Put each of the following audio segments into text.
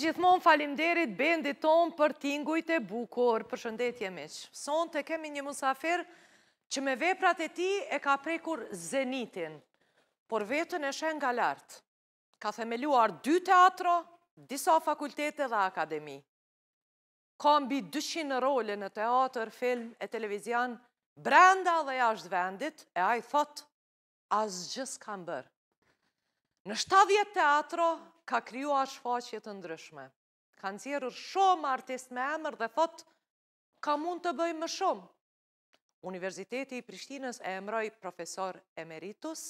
gjithmonë falimderit bendit tonë për tingujt e bukur, për shëndetje meqë. Sonë të kemi një musafir që me veprat e ti e ka prekur zenitin, por vetën e shenë nga lartë. Ka themeluar dy teatro, disa fakultete dhe akademi. Ka mbi 200 role në teatr, film e televizian, brenda dhe jashtë vendit, e a i thotë, asë gjësë kam bërë. Në 70 teatro, ka kryu a shfaqje të ndryshme. Kanë cjerur shumë artist me emër dhe thot, ka mund të bëjmë më shumë. Universiteti i Prishtinës e emroj profesor emeritus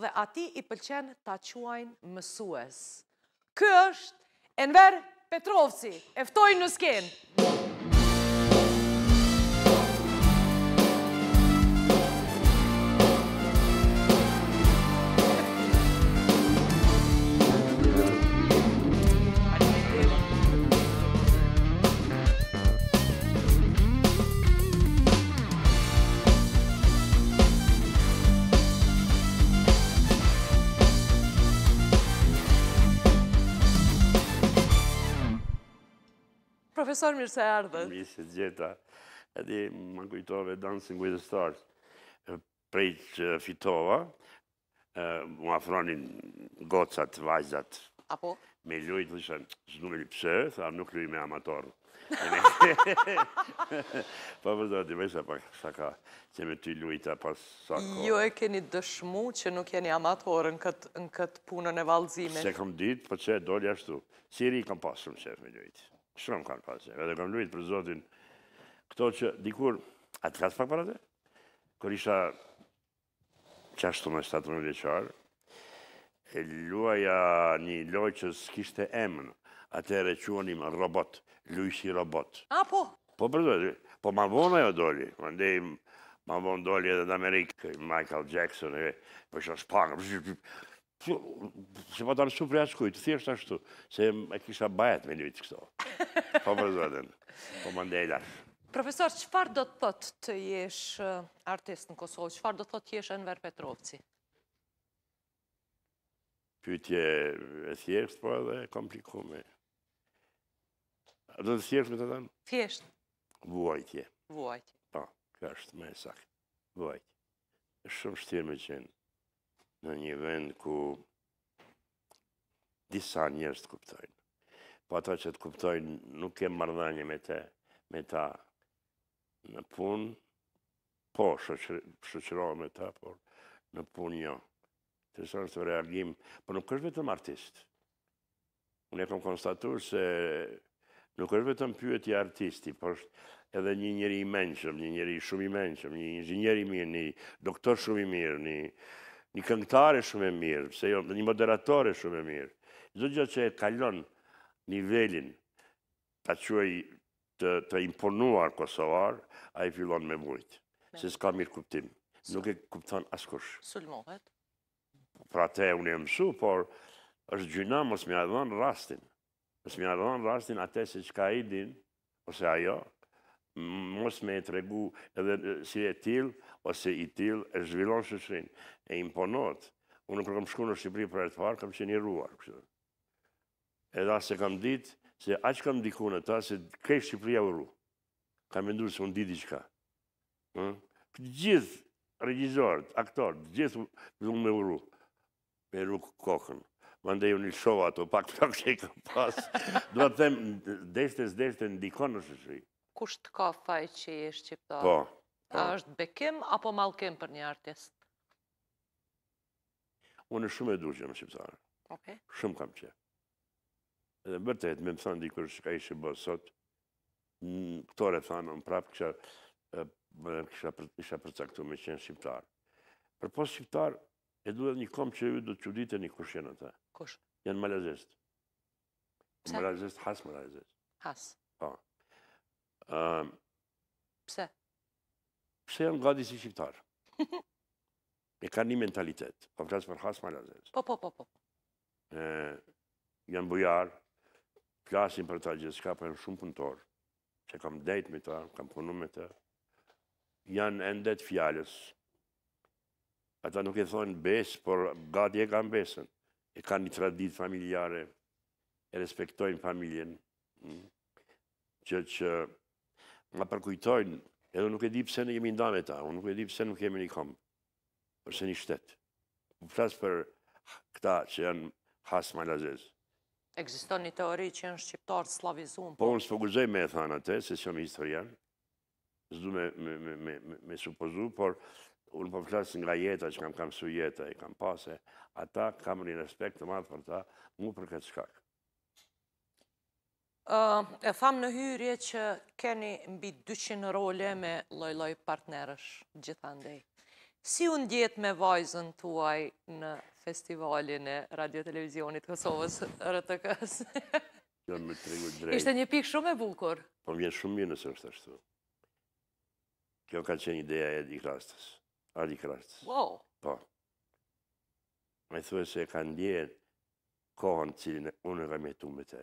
dhe ati i pëlqen të quajnë mësues. Kë është Enver Petrovci, eftojnë në skenë. Profesor, mirë se ardhët. Mirë se gjeta. Edhe më kujtove Dancing with the Stars. Prej që fitova, më afronin gocat, vajzat. Apo? Me lujtë, dhe shënë, zdo me nuk lujtë me amator. Pa përdoj, di po, po, vesa pa sa ka, që me ty lujta pas sa ka. Jo e keni dëshmu që nuk jeni amatorë në këtë punën e valzime? Se kam ditë, për po që e doli ashtu. Siri i kam pasur më shef me lujtë shumë kanë pasë, Edhe kam luajt për Zotin këto që dikur, a të kasë pak para të? Kër isha qashtu me shtatë në leqar, e luaja një loj që s'kishte emën, atëre quenim robot, lujshi robot. A, po? Po, përdojt, po ma vona jo doli, ma ndihim, Ma vonë doli edhe në Amerikë, Michael Jackson, e përshë po shpangë, Se po të arsu prea të thjesht ashtu, se e kisha bajat me lëjtë kështu, Po për zëtën, po, po më ndejda. Profesor, qëfar do të thot të jesh eh, artist në Kosovë? Qëfar do të thot të jesh Enver Petrovci? Pytje e thjesht, po edhe e komplikume. Do të thjesht me të danë? Thjesht. Vuajtje. Vuajtje. Po, ka është me e sakë. Vuajtje. Shumë shtirë me qenë në një vend ku disa njerës të kuptojnë. Po ata që të kuptojnë nuk kemë mardhanje me te, me ta në punë, po shëqërojnë me ta, por në punë jo. Të rësërën të reagim, por nuk është vetëm artist. Unë e kom konstatur se nuk është vetëm pyet i artisti, por është edhe një njëri i menqëm, një njëri shumë i menqëm, një i mirë, një doktor shumë i mirë, një një këngtare shumë e mirë, pëse jo, një moderatore shumë e mirë. Zdo gjë që e kalon nivelin të quaj të imponuar Kosovar, a i fillon me mujtë, se s'ka mirë kuptim, nuk e kupton askush. Sulmohet? Pra te unë e mësu, por është gjyna mos më adhon rastin, mos më adhon rastin atë se që ka i din, ose ajo, mos me e tregu edhe si e til, ose i til, e zhvillon shëshrin, e imponot. Unë kërë kam shku në Shqipëri për e të farë, kam qenë një ruar. Kështë. Edhe asë kam ditë, se aqë kam diku në ta, se kej Shqipëria u ru. Kam e ndurë se unë ditë i qka. Hmm? Gjithë regjizorët, aktorët, gjithë unë me u ru. Me ru kokën. Më ndaj unë i shova ato, pak të pak që i pasë. Do të them, deshte, deshte, ndikon në shëshrinë kush të ka faj që i është po, po, A është bekim apo malkim për një artist? Unë shumë e duqë jam qiptarë. Shumë kam që. Edhe më bërë të jetë, me më thanë dikur që ka ishë bërë sot, këto re thanë, më prapë kësha isha për këtu me qenë qiptarë. Për posë qiptarë, e duhet një kom që ju do duhet që ditë e një kush jenë ata. Kush? Janë malazistë. Malazistë, has malazistë. Has? Po, Ehm, Pse? Pse janë gadi si shqiptar? E ka një mentalitet. Po vrasë për hasë malazes. Po, po, po, po. Janë bujarë, plasin për ta gjithë, s'ka për janë shumë punëtorë, që kam dejtë me ta, kam punu me ta. Janë endet fjallës. Ata nuk e thonë besë, por gadi e kam besën. E ka një traditë familjare, e respektojnë familjen. Mm, që që nga përkujtojnë, edhe nuk e di pëse në jemi nda me ta, unë nuk e di pëse nuk jemi një kom, përse një shtetë. Për flasë për këta që janë hasë ma Eksiston një teori që janë shqiptarë slavizumë? Po, unë së përgjëzhej me e thanë atë, se që janë historianë, së du me supozu, por unë përflasë po nga jeta që kam kam su jeta, e kam pase, ata kam një respekt të marë për ta, mu për këtë shkakë. E tham në hyrje që keni mbi 200 role me lojloj partnerësh gjithandej. Si unë djetë me vajzën tuaj në festivalin e radio-televizionit Kosovës RTK-së? Jo, Ishte një pikë shumë e bukur. Po më vjenë shumë mirë nëse është ashtu. Kjo ka qenë ideja e Adi Krastës. Adi Krastës. Wow! Po. Me thuë se e ka ndjetë kohën cilin unë e kam jetu me te.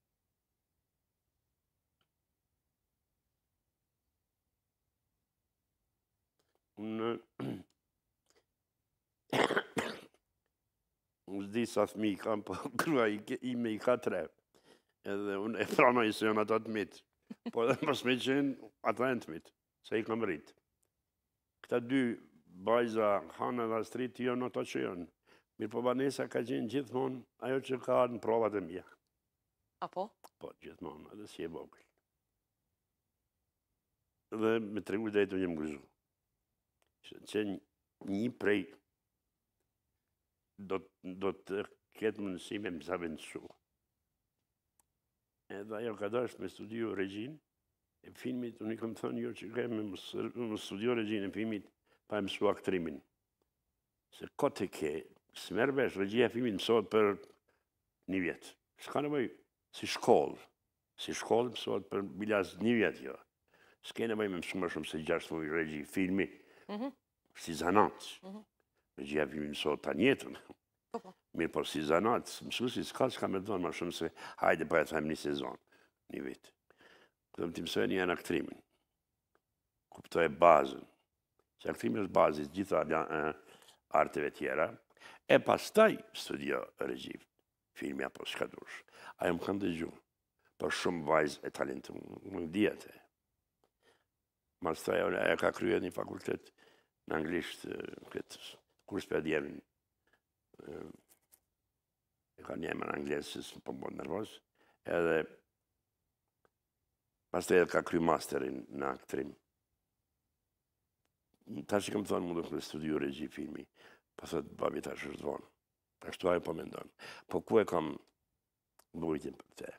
në Unë zdi sa thmi i kam, po krua i ime i ka tre. Edhe unë e pranoj se janë ato të mitë. Po edhe mësë me qenë ato e të mitë, se i kam rritë. Këta dy bajza, Hanna dhe astritë, të janë jo ato që janë. Mirë po Vanessa ka qenë gjithmonë ajo që ka në provat e mija. A po? Po, gjithmonë, edhe si e vogël. Dhe me tregu dhe e të një më gëzu që një prej do të këtë mundësime më zavendësu. Edhe ajo ka dërshë me studiu regjin, e filmit, unë i këmë thënë jo që kemë me studiu regjin e filmit, pa e mësua Se kote e ke, së mërbesh, regjia filmit mësot për një vjetë. Shka në bëjë, si shkollë, si shkollë mësot për bilas një vjetë jo. Së ke në bëjë me mësumë shumë se gjashtë vëjë regji filmit, Mhm. si zanat. Mhm. Me gjitha vimi mësot të njetën. Po, po. Mirë por si zanat, mësusit s'ka s'ka me dhonë, ma shumë se hajde për po e thajmë një sezon, një vit. Këtëm ti mësoj një anaktrimin. Kuptoj bazën. Se anaktrimin është bazës gjitha arteve tjera. E pas taj studio regjiv, filmi apo s'ka dush. më këndë gjuhë për shumë vajzë e talentë, më në djetë. Ma së taj, e ka kryet një fakultet në anglisht këtë kurs për djemin. E ka njëmë në anglisht, së më përbën po nervos. Edhe, pas të edhe ka kry masterin në aktrim. Ta që këmë thonë, më dukë në studiu regji filmi, pa po thot, babi ta që është vonë. Ta shtu ajo po Po ku e kam bujtjen për te?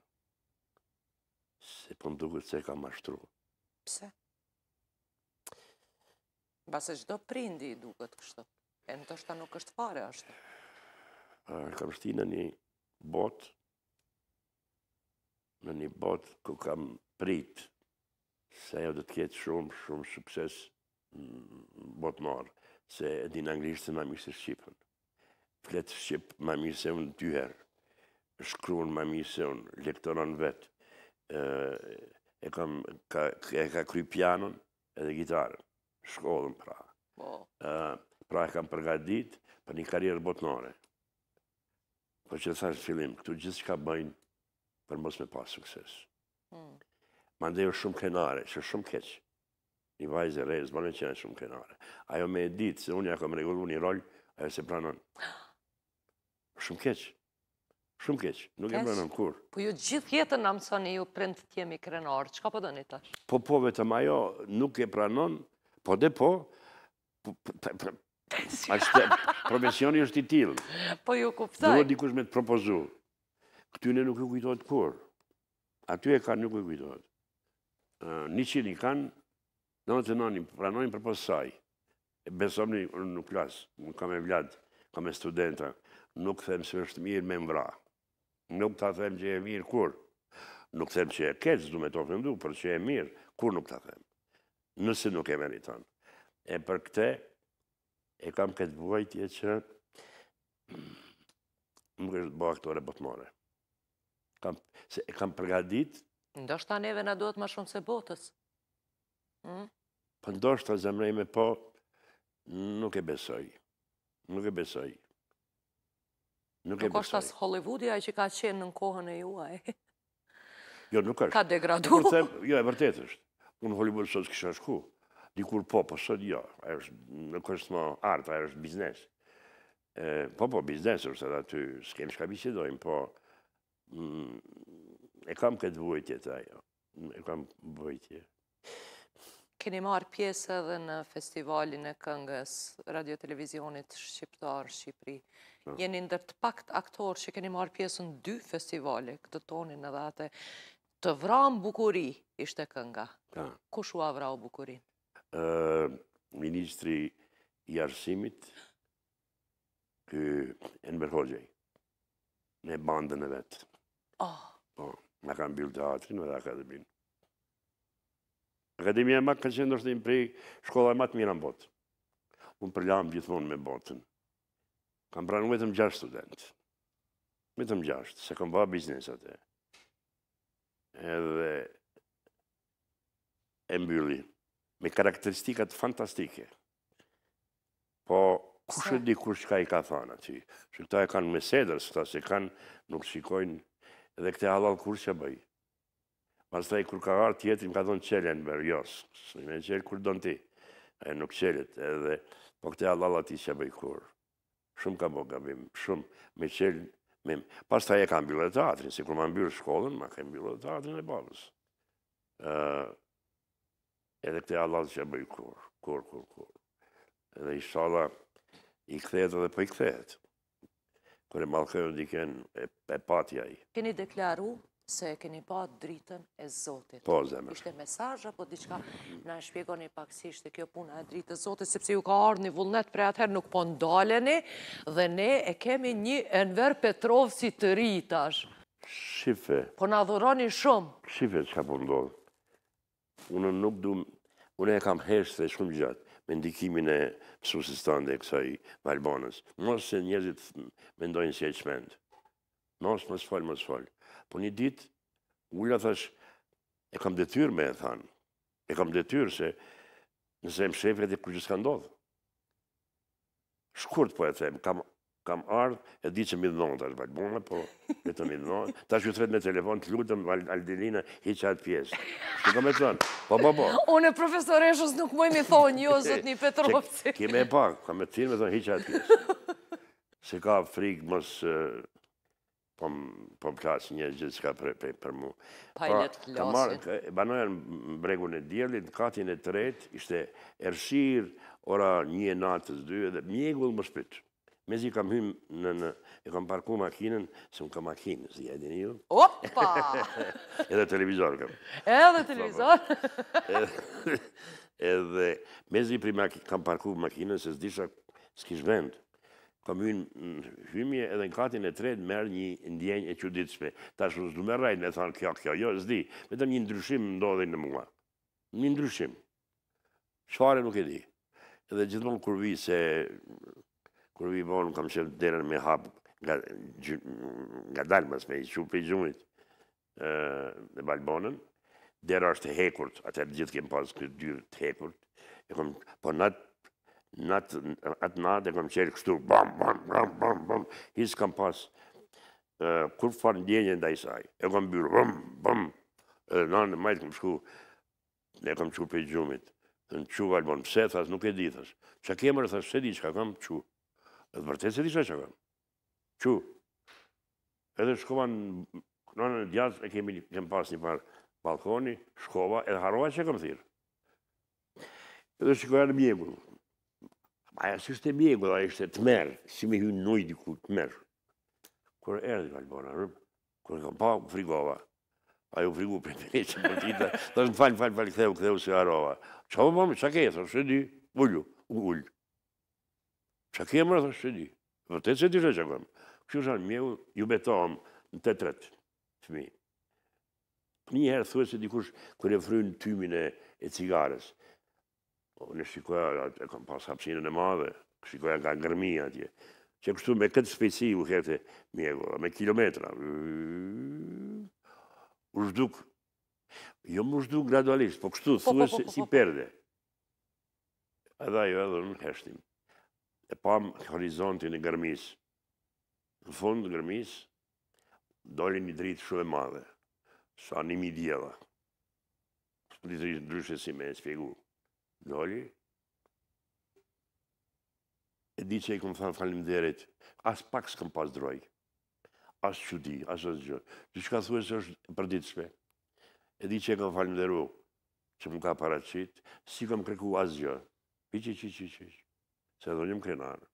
Se po më se kam ashtru. Pse? Base gjdo prindi i duket kështë, e në të shta nuk është fare ashtë. Kam shti në një bot, në një bot ku kam prit, se jo dhe të kjetë shumë, shumë sukses bot marë, se di në anglishtë se ma mirë se Shqipën. Fletë Shqipë ma mirë se unë dyherë, shkruën ma mirë se unë, lektoran vetë, e ka kry pianon edhe gitarën shkollën pra. Po. Pra e kam përgadit për një karierë botënore. Po që të thashtë fillim, këtu gjithë që ka bëjnë për mos me pasë sukses. Hmm. Ma ndejo shumë kenare, që shumë keqë. Një vajzë e rejë, zbërën që janë shumë kenare. Ajo me e ditë, se unë ja kom regullu një rol, ajo se pranon. Shumë keqë. Shumë keqë. Nuk e pranon kur. Po ju gjithë jetën në mësoni ju prindë të jemi krenarë. Qka po do një tash? Po po vetëm ajo nuk e pranon, Po dhe po, po, po, po profesioni është i tilë. Po ju kuptaj. Duhet dikush me të propozu. Këtyne nuk ju kujtojt kur. Aty e kanë nuk ju kujtojt. Një qitë një kanë, në të nënim, pranojnë për posaj. Besom një nuk klasë, nuk kam e vladë, kam e studenta, nuk them se është mirë me mbra, Nuk ta them që e mirë kur. Nuk them që e kecë, du me të ofendu, për që e mirë, kur nuk ta them nëse nuk e meriton. E për këte, e kam këtë vojtje që më kështë bo aktore botmore. Se e kam përgadit... Ndoshta neve na duhet ma shumë se botës. Hm? Për po ndoshta zemrejme po, nuk e besoj. Nuk e besoj. Nuk e besoj. Nuk është asë Hollywoodia që ka qenë në kohën e juaj. Jo, nuk është. Ka degradu. Jo, e vërtet është unë Hollywood sot kisha shku, dikur po, po sot jo, e është, nuk është më artë, e është biznes. E, po, po, biznes, është edhe aty, s'kem shka bisedojmë, po, mm, e kam këtë vojtje të ajo, e kam vojtje. Keni marë pjesë edhe në festivalin e këngës Radio Televizionit Shqiptar Shqipri. Po. Jeni ndër të pakt aktorë që keni marë pjesë në dy festivale, këtë tonin edhe atë të vram bukuri ishte kënga. Kush a avra bukurin? Ministri i arsimit, kë Enver Hoxhej, në bandën e vetë. Po, në kam bilë teatrin dhe akademin. Akademia më ma ka qenë është në prej shkolla e matë mirë në botë. Unë përlamë gjithmonë me botën. Kam pranë vetëm gjashtë studentë. Vetëm gjashtë, se kam ba biznesat e edhe e mbyllin me karakteristikat fantastike. Po, kush e di kush ka i ka thanë aty? Që këta e kanë me sedër, së ta se kanë nuk shikojnë edhe këte halal kur që bëj. Pas taj, kur ka arë tjetëri, më ka thonë qelen bërë, jos, së në qelë kur në ti, e nuk qelet, edhe, po këte halal ati që bëj kur. Shumë ka bo gabim, shumë, me qelë Pas ta e ka mbjullet të atrin, si kur ma mbjullet shkollën, ma ka mbjullet të atrin e babës. Edhe këte allatë që e bëjë kur, kur, kur, kur. Edhe ishtë allatë i këthetë dhe për po i këthetë. Kër e malkërë diken e patja i. Keni deklaru se e keni pa dritën e Zotit. Po, zemër. Ishte mesaj, apo diqka, na shpjegoni pak kjo puna e dritë e Zotit, sepse ju ka ardhë një vullnet për atëherë nuk po ndaleni, dhe ne e kemi një Enver Petrov si të rritash. Shife. Po në adhuroni shumë. Shife, që ka po ndodhë. Unë nuk du, unë e kam heshtë dhe shumë gjatë me ndikimin e mësusës të ndë e kësaj Mos se njëzit me ndojnë si e qmendë. Mos, mos falë, mos falë. Po një dit, ullat thash, e kam detyr me e thanë. E kam detyr se nëse e më shefja të kërgjës ka ndodhë. Shkurt po e them, kam, kam ardhë, e di që mi dhënë të është valbona, po e të mi dhënë. Ta që vetë me telefon, të lutëm, Aldelina, i qatë pjesë. Shku ka me thënë, po, po, po. Unë e profesor Eshës nuk mojmë i thonë, jo, Zotni një Petrovci. Kime e pak, ka me të thirë me thënë, i qatë pjesë. Se ka frikë mësë, po më klasë një gjithë ka për mu. Pajnët klasët. Banoja në bregun e djelit, në katin e tret, ishte ershir, ora një e natës, dy, dhe mjegull më shpytë. Me zi kam hymë në në, e kam parku makinën, se më kam makinë, zi e dini ju. Opa! Edhe televizor kam. Edhe po. televizor. Edhe, me zi prima kam parku makinën, se s'disha s'kish vendë kam hynë në hymje edhe në katin e tret merë një ndjenjë e qëditshme. Ta shumë së du me rajnë, me thanë kjo, kjo, jo, zdi, vetëm një ndryshim ndodhi në mua. Një ndryshim. Shfare nuk e di. Edhe gjithmonë kur vi se, kur vi bonë, kam shumë derën me hapë nga dalmas me i qupë për i gjumit në Balbonën, dera është hekurt, atër gjithë kemë pasë këtë dyrë të hekurt, e kom, po natë atë natë e kam qërë kështur, bam, bam, bam, bam, bam, hisë kam pasë, kur farë ndjenjën ndaj i saj, e kam bërë, bam, bam, edhe në në majtë kam shku, e kam qërë për gjumit, në qërë valbon, pëse, thasë, nuk e di, thasë, që kemërë, thasë, se di, që ka kam, qërë, edhe vërtet se di, që kam, qërë, edhe shkova në në djatë, e kemi kem pas një parë balkoni, shkova, edhe harova që kam thirë, edhe shkova në mjegullë, Aja së së të mjegu, aja të merë, si me hynë nuj diku të merë. Kërë erë dhe ka lëbona, rëpë, kërë të kam pa, më frigova. Ajo më frigu për të një që po më tita, të në falë, falë, falë, këtheu, këtheu se arova. Qa më më më ke, thë shë ullu, ullu. Qa ke më rë, thë shë di, dhe të të që të shë është këmë. Që shë anë mjegu, ju betohëm në të të të Në shikoja, e kam pas hapsinën e madhe, shikoja nga ngërmija atje, që kështu me këtë speci u kërte mjeko, me kilometra, u shduk, jo më shduk gradualisht, po kështu, po, po, thua po, si perde. a dajë edhe në heshtim. E pam horizontin e gërmis. Në fund gërmis, doli një dritë shumë e madhe, sa një mi djela. Një dritë ndryshe si me e spjegurë doli, e di që i këmë thënë falim as pak s'këm pas droj, as që di, as as gjë, që që ka thue që është për ditë shme, e di që i këmë falim që më ka paracit, si këmë kërku as gjë, i që që që që që, se edhe një më krenarë.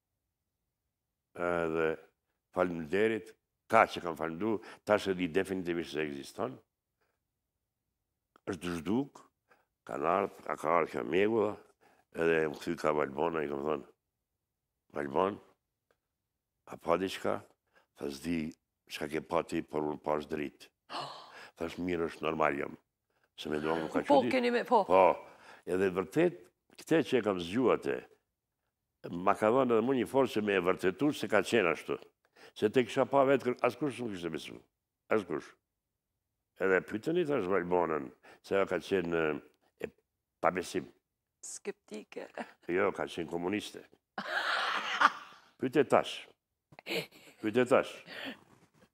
Edhe falim dherit, ka që kam falim du, ta shë di definitivisht se existon, është dëzhduk, ka nartë, ka ka arë kjo mjegu dhe, edhe më këthy ka Valbona, i këmë thonë, Valbon, a pa di qka, të zdi qka ke pati për unë pas dritë. Të është mirë është normal jam, se me doonë më ka qëti. Po, keni po. Po, edhe vërtet, këte që e kam zgjuate, ma ka dhënë edhe mu një forë që me e vërtetu se ka qenë ashtu. Se te kësha pa vetë, askush së më kështë të besu. Askush. Edhe pyteni të është Valbonën, se ka qenë pa besim. Skeptike. Jo, ka qenë komuniste. Pyte tash. Pyte tash.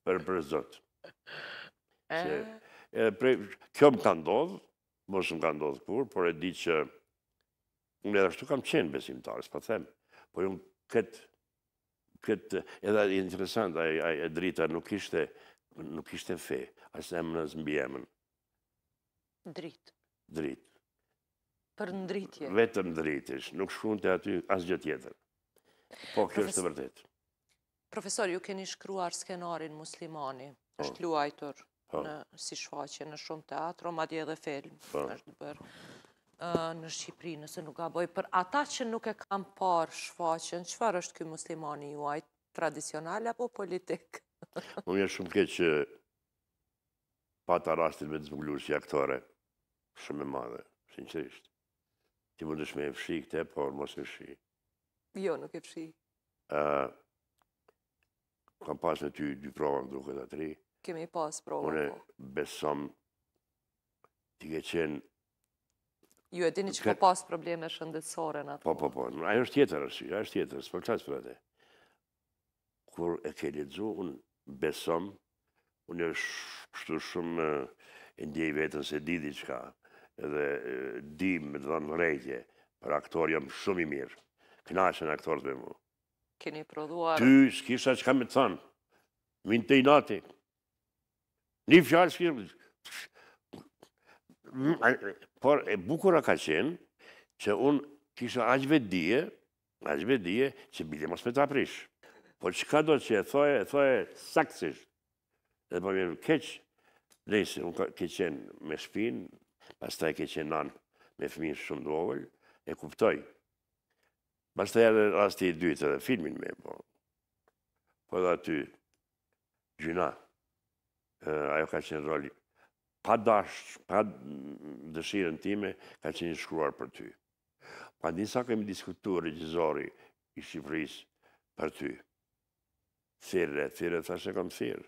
Për për zotë. Kjo më ka ndodhë, mos më ka ndodhë kur, por e di që unë edhe shtu kam qenë besim të arës, pa themë. Por unë këtë, këtë, edhe interesant, e drita nuk ishte, nuk ishte fe, asë emënës mbi emën. Dritë. Dritë. Për ndritje? Vetëm ndritish, nuk shkun të aty gjë tjetër. Po, kjo është të vërdet. Profesor, ju keni shkruar skenarin muslimani, po. është luajtur po. në si shfaqe në shumë teatro, ma dje dhe film, po. është bërë në Shqipëri, nëse nuk a boj. Për ata që nuk e kam parë shfaqen, qëfar është këj muslimani juaj, tradicional apo politik? Më mjë shumë ke që pata rastin me të zbuglu si aktore, shumë e madhe, sinqerisht ti mundesh me e fshi këte, por mos e fshi. Jo, nuk e fshi. Kam pas në ty dy prova në duke të tri. Kemi pas prova. Mune po. besom ti ke qenë... Ju e dini që ka pas probleme shëndetsore në Po, po, po. Ajo është tjetër është, ajo është tjetër, s'po qatë për atë. Kur e ke lidzu, unë besom, unë e shtu shumë e ndjej vetën se didi që ka dhe dim, dhe dhe në vrejtje, për aktor jam shumë i mirë. Knashen aktorët me mu. Keni prodhuar... Ty, s'kisha që kam e të thanë. Minë të i nati. Një fjallë s'kisha... Por e bukura ka qenë që unë kisha aqve dje, aqve dje që bilje mos me të aprish. Por qka do që e thoje, e thoje saksisht. Dhe po mjerë keq, nëjse, unë keq qenë me shpinë, Pastaj ke qenë nan me fëmijë shumë të vogël, e kuptoj. Pastaj edhe rasti i dytë edhe filmin me po. Po edhe aty gjyna. ajo ka qenë roli pa dash, pa dëshirën time, ka qenë shkruar për ty. Pa një sa kemi diskutuar regjizori i Shqipëris për ty. Thirre, thirre, thashe kam thirë.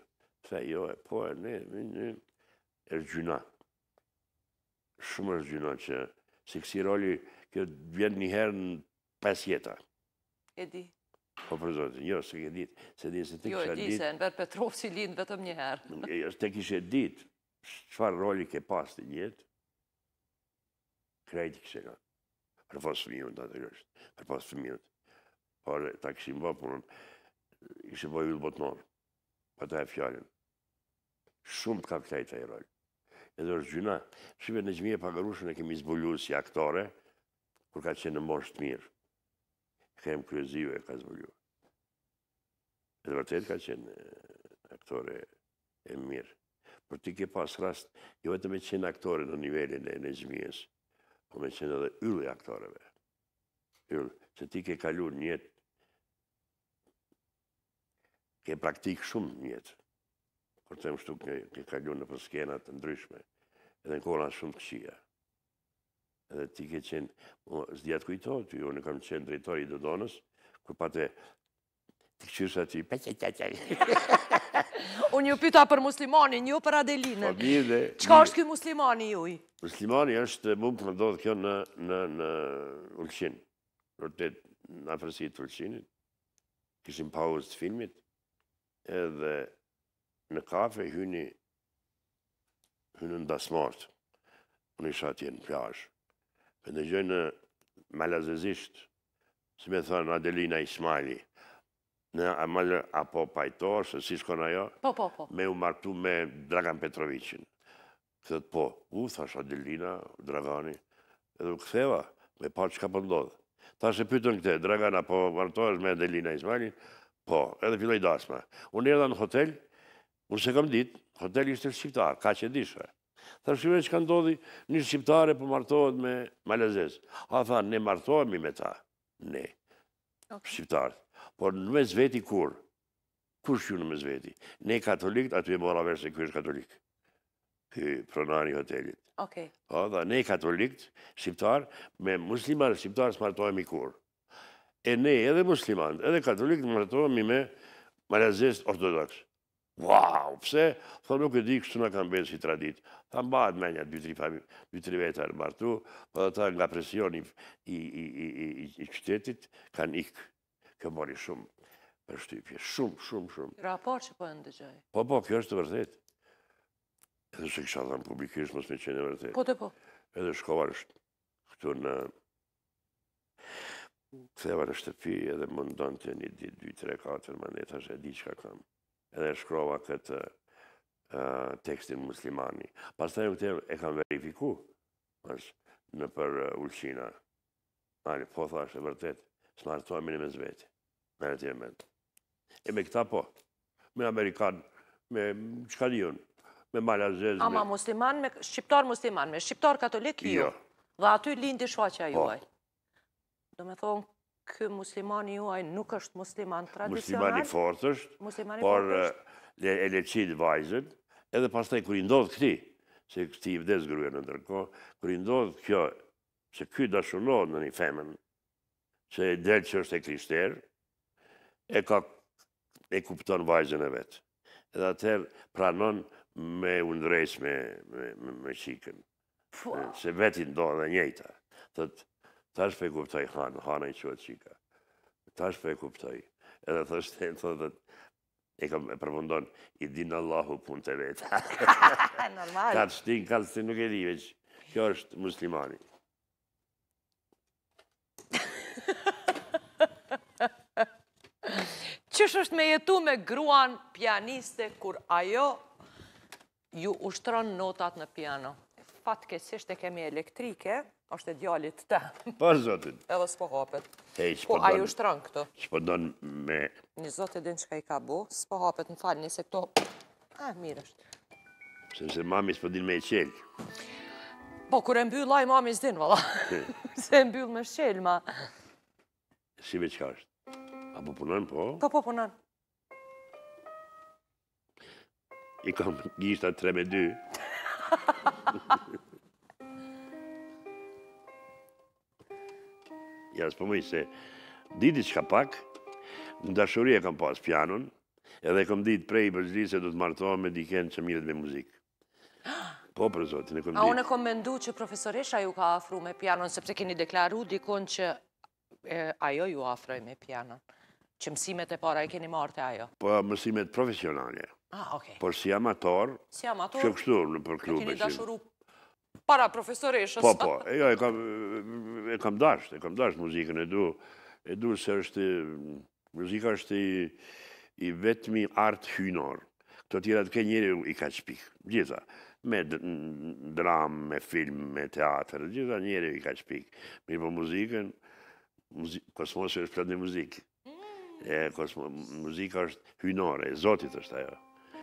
Tha, jo, e po, e ne, ne, ne, e gjyna shumë është gjyna që se kësi roli kjo vjen një herë në pes jeta. E di. Po për zotë, jo, se ke ditë, se di se të kisha ditë. Jo, e di se verë Petrovë si lindë vetëm një herë. Jo, se të kështë ditë, qëfar roli ke pas të jetë, krejtë kështë e ka. Për posë fëmijën të atë kështë, për posë fëmijën. Por, ta këshim bërë, ishe bërë i botënorë, për ta e fjallin. Shumë të ka këtajtë e edhe është gjyna. shqipe në gjmije pagarushën e kemi zbulu si aktore, kur ka qenë në moshë të mirë. kem kryezive e ka zbulu. Edhe vërtet ka qenë eh, aktore e mirë. Për ti ke pas rast, jo vetëm me qenë aktore në nivelin e në gjmijës, po me qenë edhe yllë e aktoreve. Yllë, se ti ke kalur njetë, ke praktikë shumë njetë kur të më shtu ke, ke kalu në përskenat të ndryshme, edhe në kohëra shumë të këshia. Edhe ti ke qenë, zdiat po, kujto, ty unë kam qenë drejtori i Dodonës, patë e të këshirësa ti, pe që të Unë ju pyta për muslimonin, ju për Adelinën. Po, mirë dhe... Qka është kjo muslimoni juj? Muslimoni është mund të mëndodhë kjo në, në, në Ulqin, në afërësit të Ulqinit, kishim pauzë të filmit, edhe në kafe hyni hynë në dasmartë. Unë isha atje në plajsh. Për në gjënë në malazëzisht, si me thënë Adelina Ismaili, në amalë apo pajtor, se si shkon ajo, po, po, po. me u martu me Dragan Petrovicin. Këtët po, u, thash Adelina, Dragani, edhe u këtheva, me pa që ka pëndodhë. Po Ta se pytën këte, Dragan apo martuash me Adelina Ismaili, po, edhe filloj dasma. Unë edhe në hotel, Unë se kam ditë, hoteli ishte shqiptar, ka që dishe. Tha që ka ndodhi një shqiptare për po martohet me Malazes. A tha, ne martohemi me ta. Ne, shqiptar. Por në me zveti kur? Kur shqiu në me zveti? Ne katolikët, aty e mora vërse kërës katolikë. Kë pronani hotelit. Okay. Dhe ne katolikët, shqiptarë, me muslimarë shqiptarë së martohemi kur. E ne edhe muslimantë, edhe katolikët martohemi me Malazes ortodoksë. Wow, pse? Tha nuk e di kështu në kanë besi tradit. Tha mbahet me një dy-tri fami, dy-tri vetë arë martu, po dhe ta nga presion i, i, i, i, i, i, i qytetit, kanë ikë. Kë shumë për shtypje, shumë, shumë, shumë. Raport që po e ndëgjaj? Po, po, kjo është të vërthet. Edhe se kësha thamë publikisht, mos me qenë e vërthet. Po, të po. Edhe shkova është këtu në... Këtheva në shtëpi, edhe më të një ditë, dy, tre, katër, ma e thashe, di që ka kam edhe shkrova këtë tekstin muslimani. Pas të e e kam verifiku në për uh, Ali, po thash e vërtet, së më hartuam me zveti, në e tjene E me këta po, me Amerikan, me qka di unë, me Malazezë, Ama musliman, me shqiptar musliman, me shqiptar katolik jo. ju. Jo. Dhe aty lindi shfaqja që po. juaj. Do me thonë, kë muslimani juaj nuk është musliman tradicional. Muslimani fort është, por e leqit vajzën, edhe pas taj kërë i ndodhë këti, se këti i vdes gruja në ndërko, kërë i ndodhë kjo, që ky dashullohë në një femen, që e delë që është e krishterë e ka e kupton vajzën e vetë. Edhe atër pranon me undrejsh me qikën. Se vetin do dhe njejta. Thëtë, Ta është e kuptoj Han, Hana i qua qika. Ta është e kuptoj. Edhe thështë e të dhe, e kam e i dinë Allahu punë të vetë. Normal. Ka të shtinë, ka të nuk e di, veç, kjo është muslimani. Qësh është me jetu me gruan pianiste, kur ajo ju ushtron notat në piano? Fatkesisht e kemi elektrike, është e djallit të. Po, Zotit. Edhe s'po hapet. Hej, donë. Po, po a ju shtranë këto? S'po donë me... Një zotin din që ka i ka bu, s'po hapet në falë një se këto... A, mirë është. Se nëse mami s'po din me i qelë. Po, kur e mbyllë, laj mami s'din, vala. Se e mbyllë me shqelë, ma. Si veç ka është? A po punën, po? Po, po punan. I kam gjishtat 3 me 2. ha, ha, ha. ja së përmëj po se didi që ka pak, në dashurie kam pas pjanën, edhe kam ditë prej i përgjëri se do të martohem me diken që mirët me muzikë. Po, për zotin, e kom ditë. A unë e kom mendu që profesoresha ju ka afru me pjanën, sepse keni deklaru dikon që ajo ju afroj me pjanën, që mësimet e para i keni marte ajo? Po, mësimet profesionale. Ah, okej. Por si amator, që kështur në për klube që... Keni dashuru Para profesoreshës. Po, po, jo, e kam dasht, e kam dasht muzikën, e du se është, muzika është i vetëmi artë hynorë. Këto tjera të ke njëri i ka qpikë, gjitha, me dramë, me filmë, me teatrë, gjitha njëri i ka qpikë. Mirë po muzikën, kosmosë është për në një muzikë. Mm. Muzika është hynore, e zotit është ajo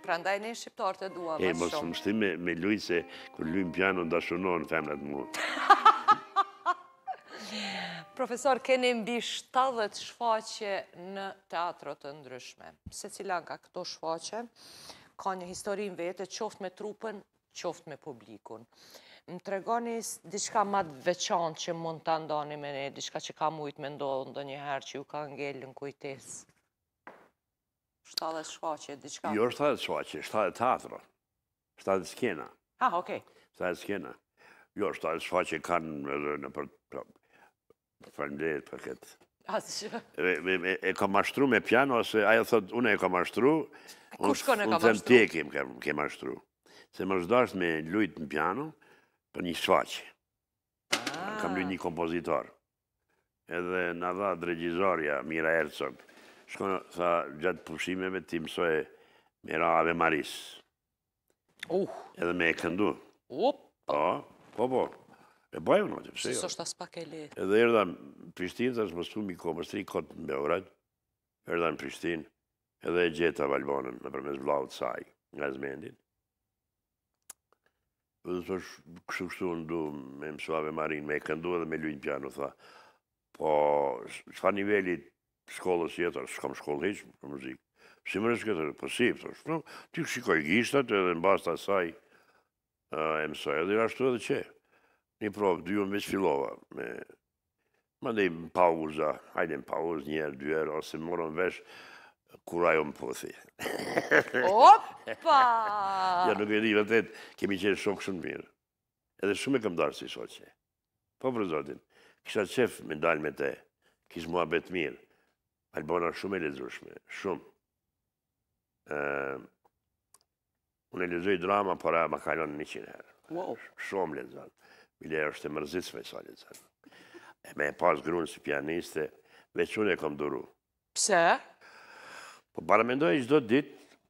pra ndaj ne shqiptarët e dua më shumë. E, mos më shti me luj se kër lujnë pjano nda shunon femrat mu. Profesor, keni mbi 70 shfaqe në teatrot të ndryshme. Se cila nga këto shfaqe, ka një historin vete, qoft me trupën, qoft me publikun. Më tregoni diçka matë veçanë që mund të ndani me ne, diçka që ka mujtë me ndodhë dhe njëherë që ju ka ngellë në kujtesë. 70 shkache, diçka? Jo, 70 shfaqe, 70 shkache, 70 shkache, skena. Ah, okej. 70 skena. Jo, 70 shfaqe kanë edhe në për... Pra, Fërëndet për këtë. Asë që? E, ka mashtru me piano, ose ajo thotë, une e ka mashtru. Kush kënë e ka mashtru? Unë të në tje ke mashtru. Se më zdasht me lujtë në piano, për një shfaqe. Ah. Kam lujtë një kompozitor. Edhe në dha dregjizorja, Mira Erzog, shko sa gjatë pushimeve ti mësoj me Ave Maris. Uh! Edhe me e këndu. Up! Po, po, po. E bëjmë në që pëse jo. Së shtë asë pak e Edhe erda në Prishtinë, thashë mësu mi komështri kotë në Beorat, erda në Prishtinë, edhe e gjeta Valbonën, në përmes vlau të saj, nga zmendit. Dhe të shë kështu kështu në du me mësoj Ave Marin, me e këndu edhe me lujnë pjanu, tha. Po, shfa nivellit shkollës jetër, s'kam shkollë heqë për muzikë. Si më rështë këtër, për si, për shpëno, ti shikoj gishtat edhe në basta saj e mësoj, edhe rashtu edhe që. Një provë, dy unë veç filova, me... Ma ndaj më pauza, hajde më pauzë njerë, dyerë, ose më morën vesh, kur ajo më pëthi. Opa! Ja, jo, nuk e di, vëtet, kemi qenë shokë shumë mirë. Edhe shumë e këm darë si soqe. Po, për zotin, kisha qef me ndalë me te, kishë mua betë mirë. Albana është shumë e lezushme, shumë. Unë e lezuj drama, por e më kalon në një qinë herë. Shumë lezat. Bile është e mërzit s'me sa lezat. E me e pas grunë si pianiste, veç unë e kom duru. Pse? Po parë mendoj e të ditë,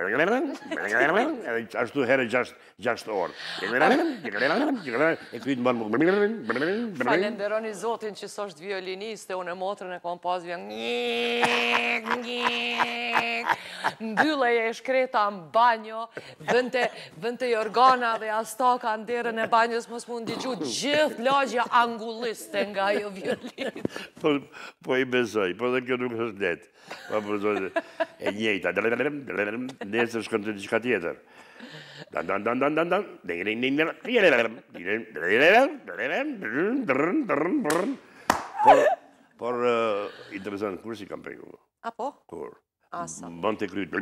edhe ashtu herë gjasht, gjasht orë. E Falenderoni zotin që sosht violiniste, unë e motrën e kom pas vjen... Njëk, njëk... Mbylle e shkreta në banjo, vënte i organa dhe astaka në derën e banjës, mos mund të gjithë gjithë lagja angulliste nga jo violin. Po, po i besoj, po dhe kjo nuk është detë. Apo, për po, zonë, po, po. e ne nëse shkën të diçka tjetër. Dan, dan, dan, dan, dan, dan, Por, por interesant, kur si kam pengu? Apo? Kur? Asa. Bën të krytë,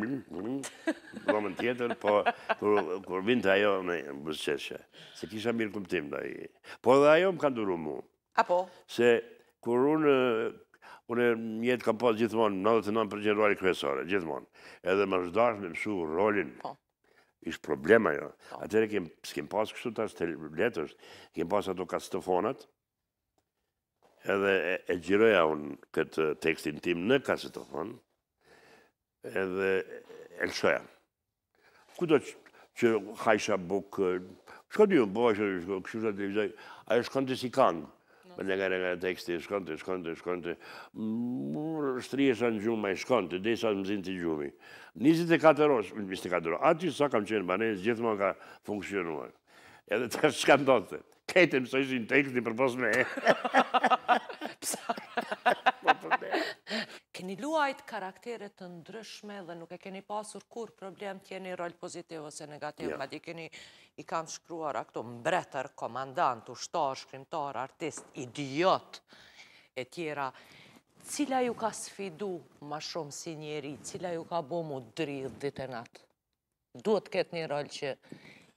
blomën tjetër, po, kur, kur vinë ajo, në bësqeshe. Se kisha mirë këmptim, da Po Por dhe ajo më kanë duru mu. Apo? Se, kur unë Unë jetë kam pas gjithmonë, 99% roli kresore, gjithmonë. Edhe më rëzdarë me mësu rolin, po. ishë problema jo. Po. Atere s'kem pas kështu tas të letërsh, kem pas ato kastofonat, edhe e gjiroja unë këtë tekstin tim në kastofon, edhe e lëshoja. Kuto që haisha bukë, shkodim, bëshë, këshu të të të të të të të për nga nga teksti, shkonte, shkonte, shkonte, të, shkon të, mërë gjumë, ma i shkon të, dhe i shanë mëzin të gjumë. Nizit e katë rosh, më ati sa kam qenë banes, gjithë ka funksionuar. Edhe të është shkanë do të, kajtë mësojshin teksti për posme e. Pësa? keni luajt karakteret të ndryshme dhe nuk e keni pasur kur problem tjeni rol pozitiv ose negativ, jo. ma di keni i kanë shkruar akto mbretër, komandant, ushtar, shkrimtar, artist, idiot, e tjera. Cila ju ka sfidu ma shumë si njeri, cila ju ka bomu dridh dite natë? Duhet këtë një rol që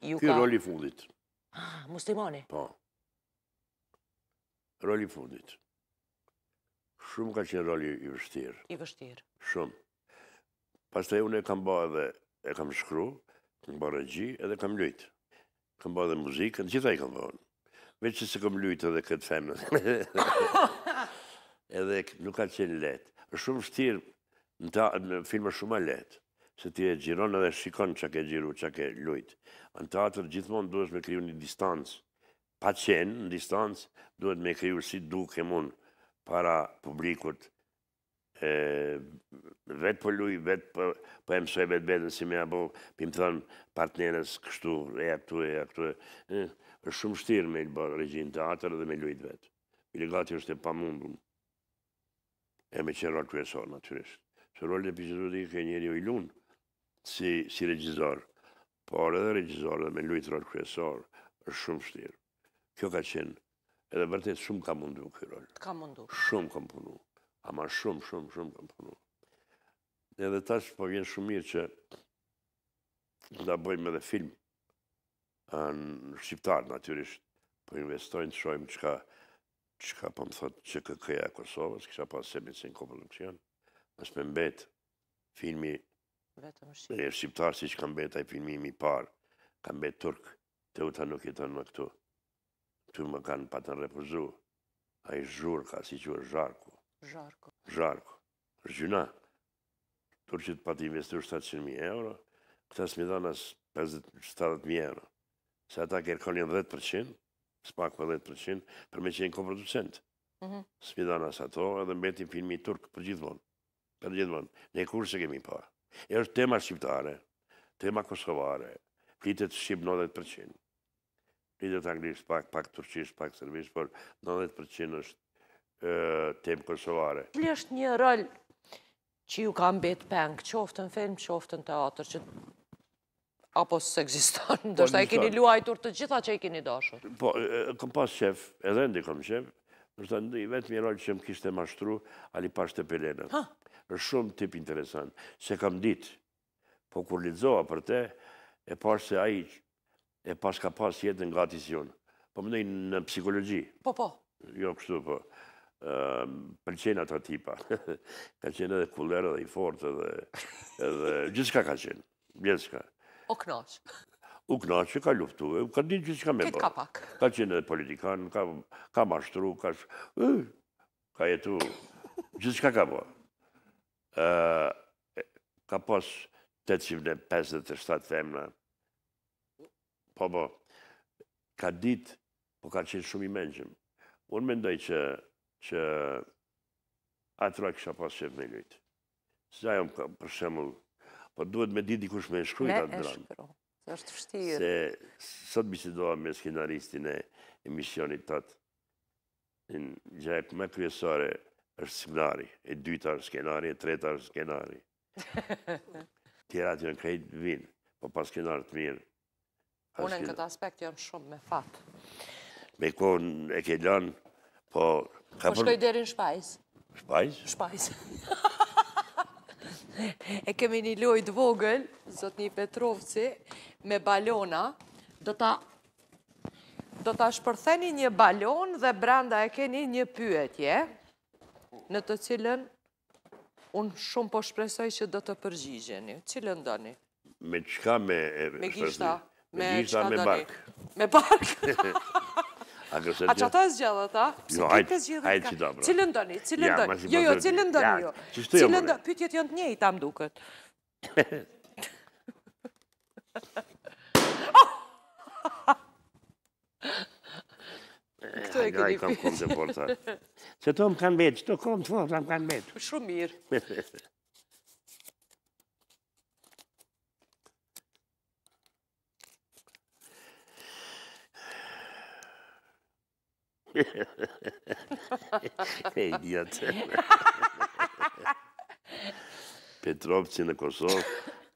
ju ka... Ti roli fundit. Ah, muslimani? Pa. Po. Roli fundit. Shumë ka qenë roli i vështirë. I vështirë. Shumë. Pas të e unë e kam bërë edhe, e kam shkru, kam bërë regji, edhe kam lujtë. Kam bërë edhe muzikë, në gjitha i kam bërë. Veqë që se kam lujtë edhe këtë femën. Edhe nuk ka qenë letë. Shumë vështirë në filmë shumë a letë. Se ti e gjironë edhe shikonë që ke gjiru, që ke lujtë. Në të atër gjithmonë duhet me kriju një distancë. Pa qenë, në distancë, duhet me kriju si duke mundë para publikut, vetë për luj, vetë për, për emësoj vetë vetë, si me abo, për më thënë partnerës kështu, e aktu, e aktu, e, është shumë shtirë me lë bërë regjin të atër dhe me lujt vetë. Bilegati është e pa mundëm, e me që rol kërësor, naturisht. Se rol në pishtu të i ke njeri u i lunë, si, si regjizor, por edhe regjizor dhe me lujt rol kërësor, është shumë shtirë. Kjo ka qenë edhe vërtet shumë ka mundu këj rol. Ka mundu? Shumë kam punu. Ama shumë, shumë, shumë kam punu. Edhe ta që po vjen shumë mirë që da bëjmë edhe film në Shqiptarë, natyrisht, po investojnë të shojmë qka, qka po më thotë që ja e Kosovës, kësha pas sebit si në koproduksion, është me mbetë filmi Vetëm Shqiptarë. e Shqiptarë si që kam betë ajë filmimi parë, kam betë Turkë, të uta nuk i tonë më këtu. Këtu më kanë pa të refuzu. A i zhurë ka si që e zharku. Zharku. Zharku. Zhjuna. Turqit pa të investu 700.000 euro, këta s'mi dhanas 50-70.000 euro. Se ata kërkonin 10%, s'pak për 10%, për me qenë koproducent. Mhm. S'mi dhanas ato edhe mbetin filmi turk për gjithmon. Për gjithmon. Ne kur se kemi pa. E është tema shqiptare, tema kosovare, flitet shqip 90% lidet anglisht, pak, pak turqisht, pak sërbisht, por 90% është temë kosovare. Këllë është një rëllë që ju ka mbetë peng, qoftë në film, qoftë në teatr, që apo së do dështë e keni luajtur të gjitha që e keni dashur? Po, këm pas qef, edhe ndi këm qef, dështë ndi vetë një rëllë që më kishtë e mashtru, ali pashtë e pelenët. shumë tip interesant, se kam ditë, po kur lidzoa për te, e pashtë se aji e pas ka pas jetën nga ati zion. Po mëndoj në psikologi. Po, po. Jo, kështu, po. Ehm, Pëlqen ato tipa. Ka qenë edhe kullerë dhe i fortë dhe... Gjithë shka ka qenë. Gjithë shka. O knaqë. U knaqë, ka luftu, ka din gjithë shka me bërë. Këtë ka pak. Ka qenë edhe politikanë, ka mashtru, ka... Ka jetu, gjithë shka ka bërë. Ehm, ka pas 857 femna, Po, po, ka dit, po ka qenë shumë i menqëm. Unë mendoj që, që atëra kësha pas qef me ngrit. Së gja për shemë, po duhet me dit i kush me në shkrujt atë dranë. Me e shkru, është fështirë. Se sot bi doa me skenaristin e emisionit të në të me të është skenari, e dyta është skenari, e treta është skenari. të të të të të po të të të Unë në këtë aspekt jam shumë me fatë. Me kënë e ke po... Po shkoj deri në shpajs. Shpajs? Shpajs. E kemi një lojt vogël, zotni Petrovci, me balona. Do ta shpërtheni një balon dhe branda e keni një pyetje, në të cilën unë shumë po shpresoj që do të përgjigjeni. Cilën do një? Me qka me... Me Me Me gjitha me bark. Me bark? A që ato e zgjallë, ta? Jo, ajtë që ta, bro. Cilë ndoni, cilë ndoni, jo, jo, cilë ndoni, jo. Qështu jo, Pytjet jënë të njejë, ta më duket. Këto e këtë i përta. Se to më kanë betë, që to komë të fërë, më kanë betë. Shumë mirë. E Petrovci në Kosovë,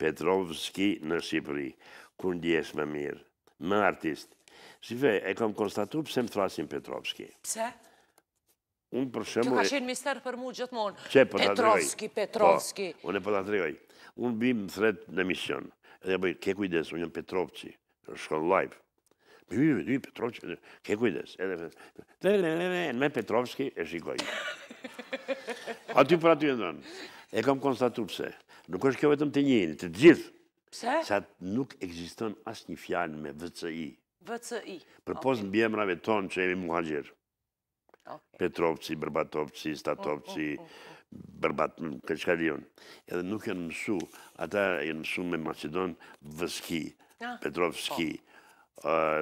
Petrovski në Shqipëri. Kun djesh me mirë, me artist. Shive, e kam konstatu pëse më thrasin Petrovski. Pse? Unë për shëmë... Kjo ka qenë mister për mu gjithmonë. për po të Petrovski, Petrovski. Po, unë e për po të atërëgoj. Unë bim thret në mision. Dhe bëj, ke kujdes, unë jëmë Petrovci. Shkon live. Mi mi mi mi Petrovski, ke kujdes. Edhe Ne ne ne ne, me Petrovski e shikoj. A ti po aty ndon? E kam konstatuar pse. Nuk është kjo vetëm te njëri, të gjithë. Pse? Sa nuk ekziston asnjë një fjalë me VCI. VCI. Për pos mbi ton që jemi muhaxher. Okay. Petrovci, Bërbatovci, Statovci, oh, oh, oh. oh. Bërbat, këtë ka Edhe nuk e në mësu, ata e në mësu me Macedon, Vëski, ah, Petrovski. Po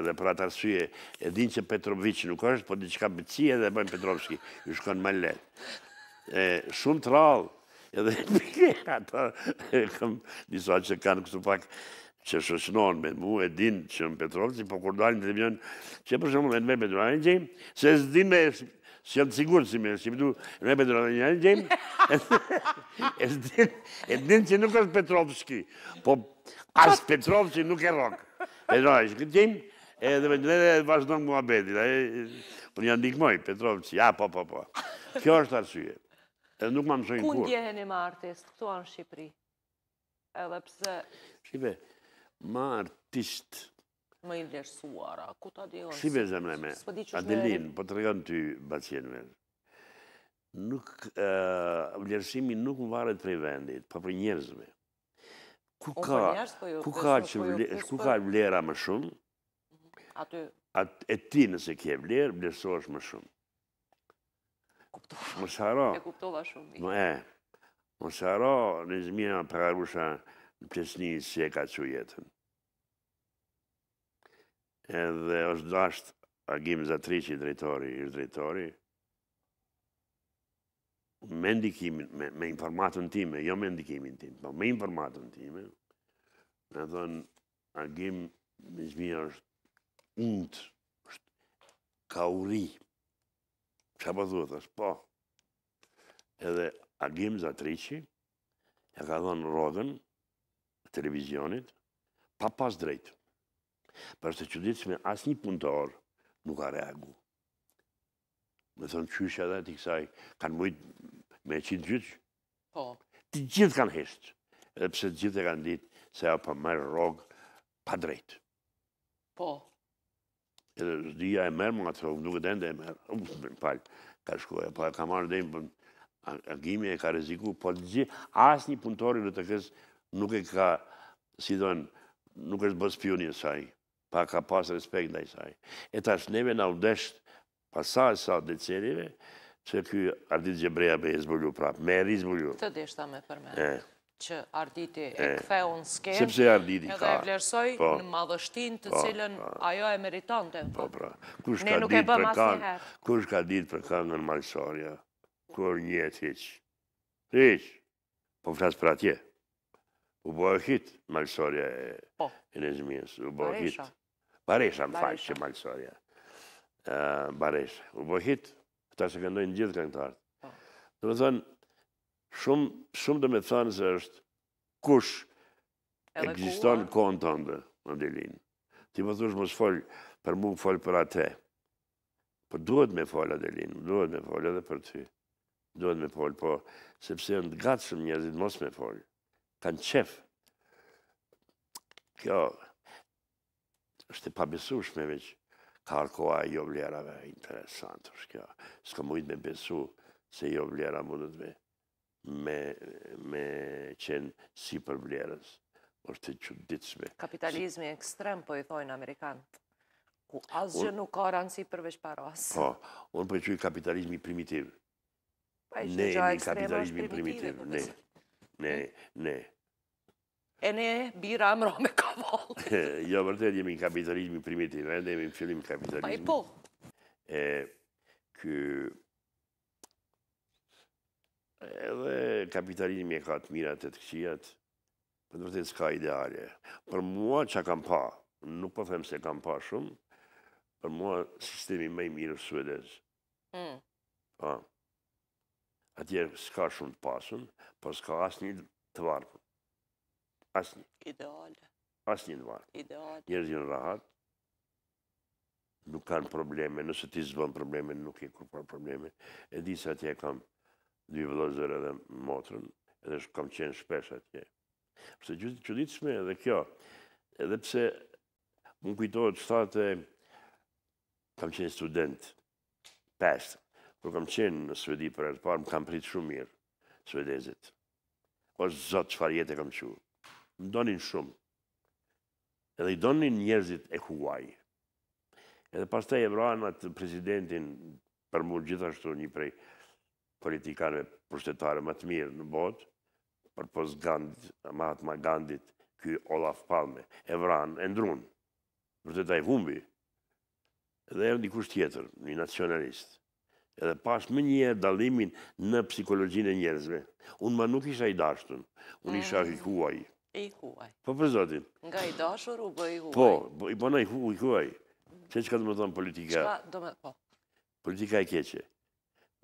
dhe për atë arsye, e din që Petrovic nuk është, po diçka për cije dhe bëjmë Petrovski, ju shkonë më letë. Shumë të rallë, edhe përkje ato, këmë njësoa që kanë kështu pak, që shëshënon me mu, e din që në Petrovci, po kur dalin të të mjënë, që për shumë në me Petrovani gjejmë, se së din me, se janë të sigurë si me, që për du, Petrovani gjejmë, e din që nuk është Petrovski, po asë po Petrovci nuk e rokë. Petrovi që këtë gjimë, edhe me dhe vazhdo në mua betit. Unë po janë dikmoj, Petrovi që, ja, po, po, po. Kjo është arsye. E nuk ma mësojnë kur. Kun djeheni ma artist, këtu anë Shqipëri? Edhe pse... Shqipe, ma artist... Më i lërsuara, ku ta dihon? Shqipe zemre me, Adelin, po të regon ty, bacien me. Nuk, lërësimi nuk më varet për i vendit, pa po për njerëzve ku ka, vlera më shumë, mhm, atë e ti nëse ke vlerë, vlerësosh më shumë. e kuptova shumë. E, më shara, në zmija pragarusha në plesni se e ka që jetën. Edhe është dashtë, Agim Zatri që i drejtori, i drejtori, me ndikimin, me informatën time, jo me ndikimin tim, po me informatën time, me thënë, agim në është untë, është ka uri, që apë po dhëtë, është po, edhe agim zatriqi, e ka dhënë rodën televizionit, pa pas drejtë, për së të qëditës me asë një punëtor nuk ka reagu. Me thonë qysh edhe t'i kësaj, kanë mujtë me qitë gjyç. Po. Ti gjithë kanë heshtë, edhe pse gjithë e kanë ditë se a për merë rogë pa drejtë. Po. Edhe zdija e merë, më nga të nuk e dende e merë. U, më palë, ka shkoja, po e ka marë dhejmë për agimi e ka reziku, po të gjithë, asë një punëtori në të kësë nuk e ka, si dojnë, nuk është bësë e saj, pa ka pasë respekt dhe i saj. E ta shneve në udeshtë, pasaj sa dhe cerive, që kjo Ardit Gjebreja me izbullu prapë, me edhe izbullu. Të deshta me përmenë, që Ardit e ktheu unë skemë, sepse Arditi ka. e vlerësoj po. në madhështin të po, cilën po. ajo e meritante. Po pra, kush ka ditë për kangë, kush ka ditë për kangë malësorja, kur njetë hiqë, po flasë për atje, u bo e hitë Malsoria e nëzmijës, u bo e hitë. Baresha, më faqë që Malsoria bareshe. Po hitë, këta se këndojnë në gjithë këngëtarë. Dhe me thënë, shumë dhe me thënë se është kush e gjistën kohën të ndë, në delinë. Ti më po thëshë më shfolë, për mu më folë për atë. Por duhet me folë, Adelinë, duhet me folë edhe për ty. Duhet me folë, po sepse në gatë shumë njëzit mos me folë. Kanë qefë. Kjo është e pabesushme veqë kalë koha jo vlerave, interesantë është kjo. Së mujtë me besu se jo vlera mundët me, me, me qenë si për vlerës. është të quditësme. Kapitalizmi ekstrem, po i thojnë Amerikanët, ku asgjë nuk ka si përveç parasë. Po, unë për po qëjë kapitalizmi primitiv. Pa, ne, një kapitalizmi primitiv. Po ne, ne, ne e ne bira mëra me kavallë. Jo, vërtet, jemi në kapitalizmi primitiv, eh, në rende jemi në fillim në kapitalizmi. Pa i po. Kë... Edhe kapitalizmi e ka të mirat të të këqijat, për të vërtet s'ka ideale. Për mua që kam pa, nuk për po them se kam pa shumë, për mua sistemi me i mirë suedez. Hmm. Po. Atje s'ka shumë të pasun, për s'ka asë një të varpën. Asni. Ideale. Asni në varë. Ideale. Njerëz jënë rahat, nuk kanë probleme, nëse ti zbën probleme, nuk e kur kanë probleme. E di se atje kam dy vëllëzër edhe motrën, edhe kam qenë shpesh atje. Përse gjithë që ditëshme edhe kjo, edhe pse më kujtojë që thate, kam qenë student, pestë, për kam qenë në Svedi për e të parë, më kam pritë shumë mirë, Svedezit. O zotë që farë jetë e kam qurë ndonin shumë, edhe i donin njerëzit e huaj. Edhe pas të e vranat presidentin, përmur gjithashtu një prej politikanëve përshtetare më të mirë në botë, për gandit, ma atë ma gandit, kjo Olaf Palme, e vran, e ndrun, taj humbi, edhe e ndikush tjetër, një nacionalist. Edhe pas më një dalimin në psikologjin e njerëzve. Unë ma nuk isha i dashtun, unë isha ah. i huaj i huaj. Po për zotin. Nga i dashur u bë i huaj. Po, i bëna i huaj. Se që ka të më thonë politika? Qa do me, po. Politika e keqe.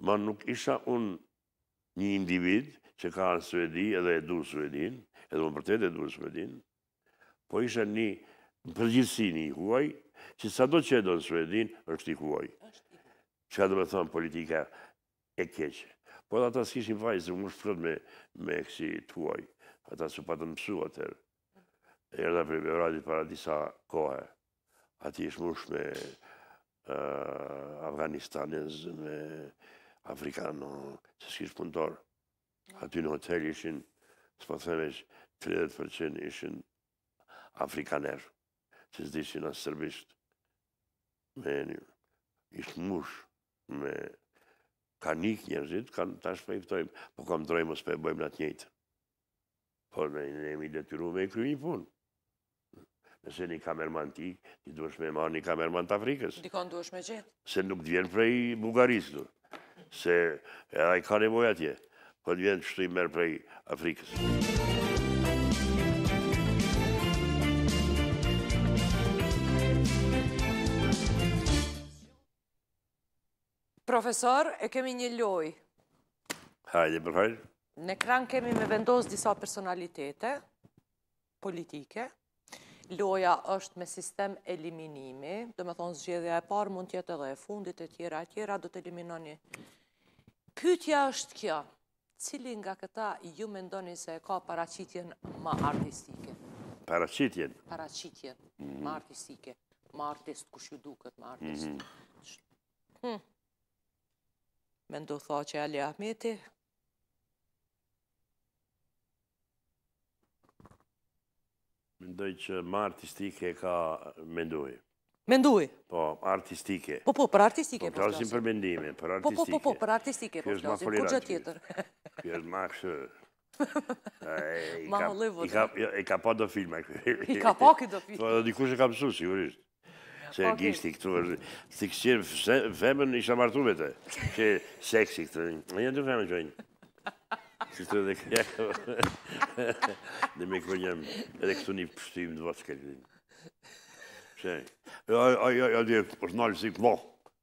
Ma nuk isha unë një individ që ka në Suedi edhe e du Suedin, edhe më përtejt e du Suedin, po isha një në përgjithsi një i huaj, që sa do që e do në Suedin, është i huaj. Që ka të më thonë politika e keqe. Po ata s'kishin fajë se më shpërët me, me kësi të huaj ata që pa të mësu atër. Erda për me vrati para disa kohë, ati ishë mush me Afganistanez, me Afrikanë, që s'kishë punëtor. Aty në hotel ishin, s'pa të themesh, 30% ishin Afrikaner, që s'dishin asë sërbisht. Me një, mush me... Ka një kënjërëzit, ka në tash për iftojmë, po kam të ose për e bojmë në Po, ne em i detyru me i kryu një punë. Nëse një kamerman t'ik, ti duhesh me marrë një kamerman t'Afrikës. Nikon duhesh me gjithë. Se nuk dhvjen prej Bulgaristë, duh. Se, ai ka nevoj atje. Po dhvjen shtri më merrë prej Afrikës. Profesor, e kemi një loj. Hajde, profesor. Në ekran kemi me vendosë disa personalitete politike. Loja është me sistem eliminimi, dhe me thonë zgjedhja e parë mund tjetë edhe e fundit e tjera e tjera, do të eliminoni. Pytja është kjo, cili nga këta ju me ndoni se e ka paracitjen ma artistike? Paracitjen? Paracitjen ma mm. artistike, ma artist, kush ju duket ma artist. Mm-hmm. Hm. Me ndo tha që Ali Ahmeti, Mendoj që ma artistike ka mendoj. Mendoj? Po, artistike. Po, po, për artistike. Po, për artistike. Po, për artistike. Po, po, po, për artistike. Kjo është ma për i Kjo është ma për ma jo, për i ka pa do filma. I ka pa këtë do filma. Po, di kush e ka pësu, sigurisht. Se e këtu është. Thikë që që isha që me që që seksi që që që që që që Që të dhe këtë Dhe me këtë njëmë Edhe këtë një pështim dhe vatë shkelë Shë Ajë, ajë, ajë, është nalë si këtë vahë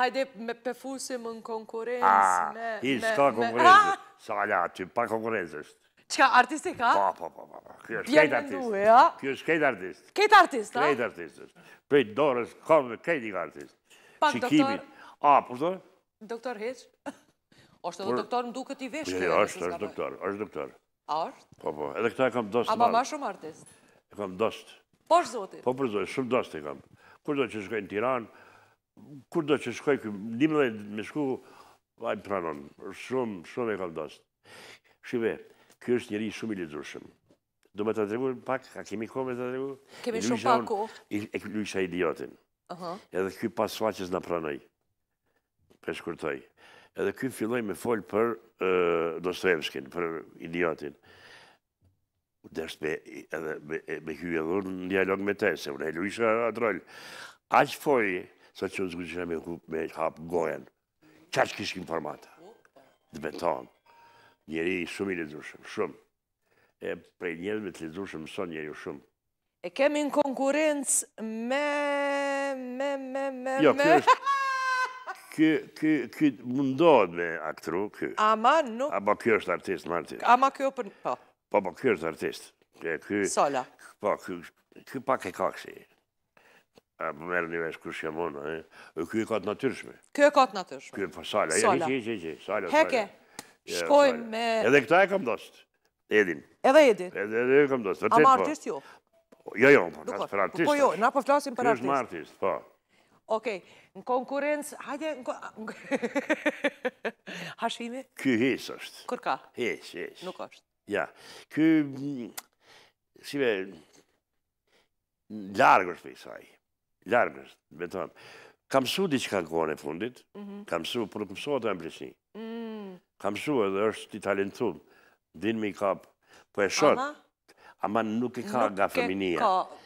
Hajde me përfusim në konkurencë A, Hi, s'ka konkurencë ah! Sala, që pa konkurencë është Që ka artisti ka? Pa, pa, pa, pa Kjo është kejt artist Kjo është kejt artist Kejt artist, ha? Kejt artist është Pej dorës, kajt një artist Pak doktor A, përdoj? Po. Doktor Hitch? është edhe doktor më duke t'i veshkë? është, është doktor, është doktor. Ashtë? Po, po, edhe këta e kam dost marë. A ma ma shumë artist? E kam dost. Po është zotit? Po për zotit, shumë dost e kam. Kur do që shkoj në Tiran, kur do që shkoj këmë, një më dhe me shku, a i pranon, shumë, shumë e kam dost. Shive, kjo është njëri shumë i lidzushëm. Do me të tregu pak, a kemi ko me të tregu? Kemi shumë pak ko. E kjo idiotin. Edhe kjo pas faqës në pranoj. Për shkurtoj edhe këj filloj me folë për Dostoevskin, për idiotin. edhe me hyje dhur në dialog me te, se unë e luisha atë rol. Aqë foj, sa që nëzguqisha me hapë gojen, qaq kishkin formata, dhe me tonë. Njeri shumë i lezushëm, shumë. E prej me të lezushëm, mëson njeri shumë. E kemi në konkurencë me... me... me... me... Jo, me... me... me... me... me... me... me kë kë mundohet me aktru kë. Ama nuk. Apo kjo është artist, më artist. Ama kjo për po. Po, po kjo është artist. Kë Sola. Po, kjo pak e ka kësi. A më po merë një vesh kërë shëmonë, e? Kjo e ka të natyrshme. Kjo e ka të natyrshme. Kjo e pa po, sala. Sola. Iki, iki, Heke, shkojmë me... Edhe këta e kam dost, edin. Edhe edin. Edhe edhe e kam dost. A po. jo, jo, artist jo? Jo, jo, për artist. Po jo, na po flasim për artist. Kjo është më artist, po. Ok, në konkurencë, hajde, Ha konkurencë, hashimi? Ky hes është. ka? Hes, hes. Nuk është. Ja, ky, si me, largë është për saj, largë është, vetëm. Kam su di që kohën e fundit, mhm. kam su, për të mësot e mblesin. Mm. Kam su edhe është i talentum, din me i kapë, për po e shonë. Ama nuk e ka nga feminia. Nuk e ka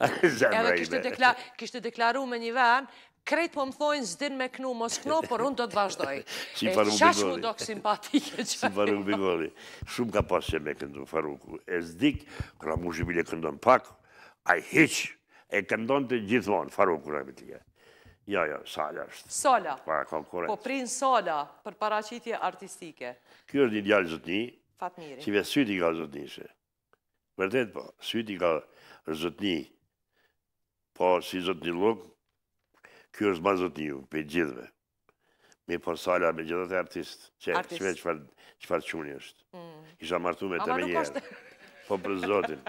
Edhe kishte kishte deklaru me një vend, krejt po më thojnë zdin me knu, mos knu, por unë do të vazhdoj. Si faru bigori. Qash mu do kë simpatike që... Si faru bigori. Shumë ka pasje me këndu faruku. E zdik, këra mu shqibile këndon pak, a i heq, e këndon të gjithmonë faruku në e tike. Jo, jo, Sala është. Sala. Para konkurent. Po prin Sala për paracitje artistike. Kjo është një djallë zëtni. Fatmiri. Si vetë syti ka zëtni Vërtet po, syti ka zëtni Po, si zëtë një lukë, kjo është ma zëtë një, për gjithve. Mi po sala me gjithë të artistë, që e qëfar qëni është. Mm. Isha martu me të me njerë. Po për zotin,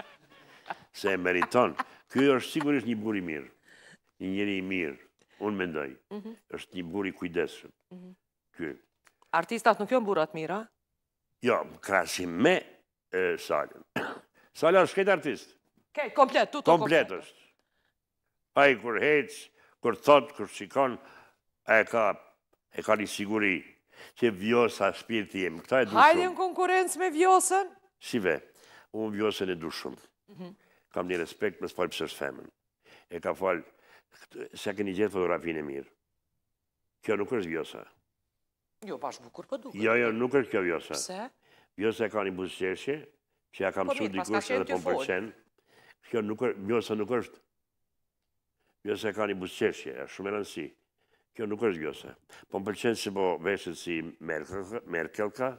se e meriton. Kjo është sigurisht një buri mirë, një njëri mirë, unë mendoj. Mhm. është një buri kujdeshën. Mhm. Artistat nuk jo në burat mira? Jo, krasi me salën. Salja është këtë artistë. komplet, tu komplet. Komplet është pa i kur hec, kur thot, kur shikon, e ka, e ka një siguri, që vjosa shpirti jemi, këta e dushëm. Hajde në konkurencë me vjosën? Shive, unë vjosën e dushëm. Mhm. Kam një respekt me s'fall pësër s'femën. E ka falë, se keni gjithë fotografinë e mirë. Kjo nuk është vjosa. Jo, pash bukur për po duke. Jo, jo, nuk është kjo vjosa. Pse? Vjosa e ka një buzëqeshje, që ja kam po su dikush edhe po më Kjo nuk është, vjosa nuk është Gjose ka një busqeshje, shumë e rëndësi. Kjo nuk është gjose. Po më përqenë se po veshët si Merkel ka,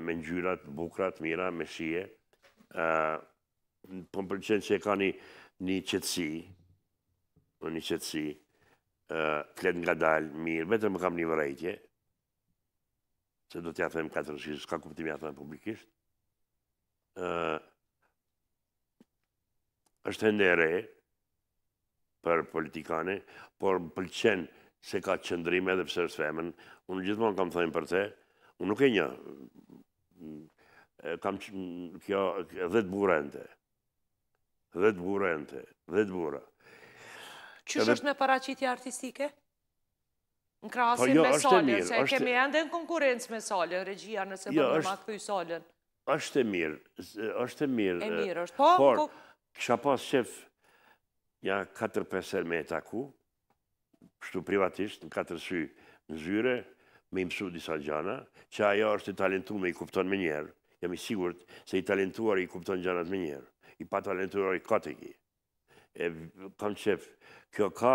me njyrat, bukrat, mira, me shie. Po më përqenë si e ka një qëtësi, në një qëtësi, flet nga dalë, mirë, vetër më kam një vërejtje, se do t'ja them katër shqisë, s'ka kuptim ja them publikisht. është e ndere, për politikane, por më pëlqen se ka qëndrim edhe pëse është femen. Unë gjithmonë kam thënë për te, unë nuk e një, kam kjo dhe të te, dhe të te, dhe të bura. Qështë është me paracitja artistike? Në po, krasin jo, me solën, se kemi ende në konkurencë me solën, regjia nëse do jo, në matë këj solën. është e mirë, është e mirë. E mirë është, po? Por, kësha pas qefë, ja 4-5 me e taku, shtu privatisht, në 4 sy në zyre, me imësu disa gjana, që ajo është i talentu me i kupton me njerë. Jam i sigurët se i talentuar i kupton gjanat me njerë. I pa talentuar i kote ki. E kam qef, kjo ka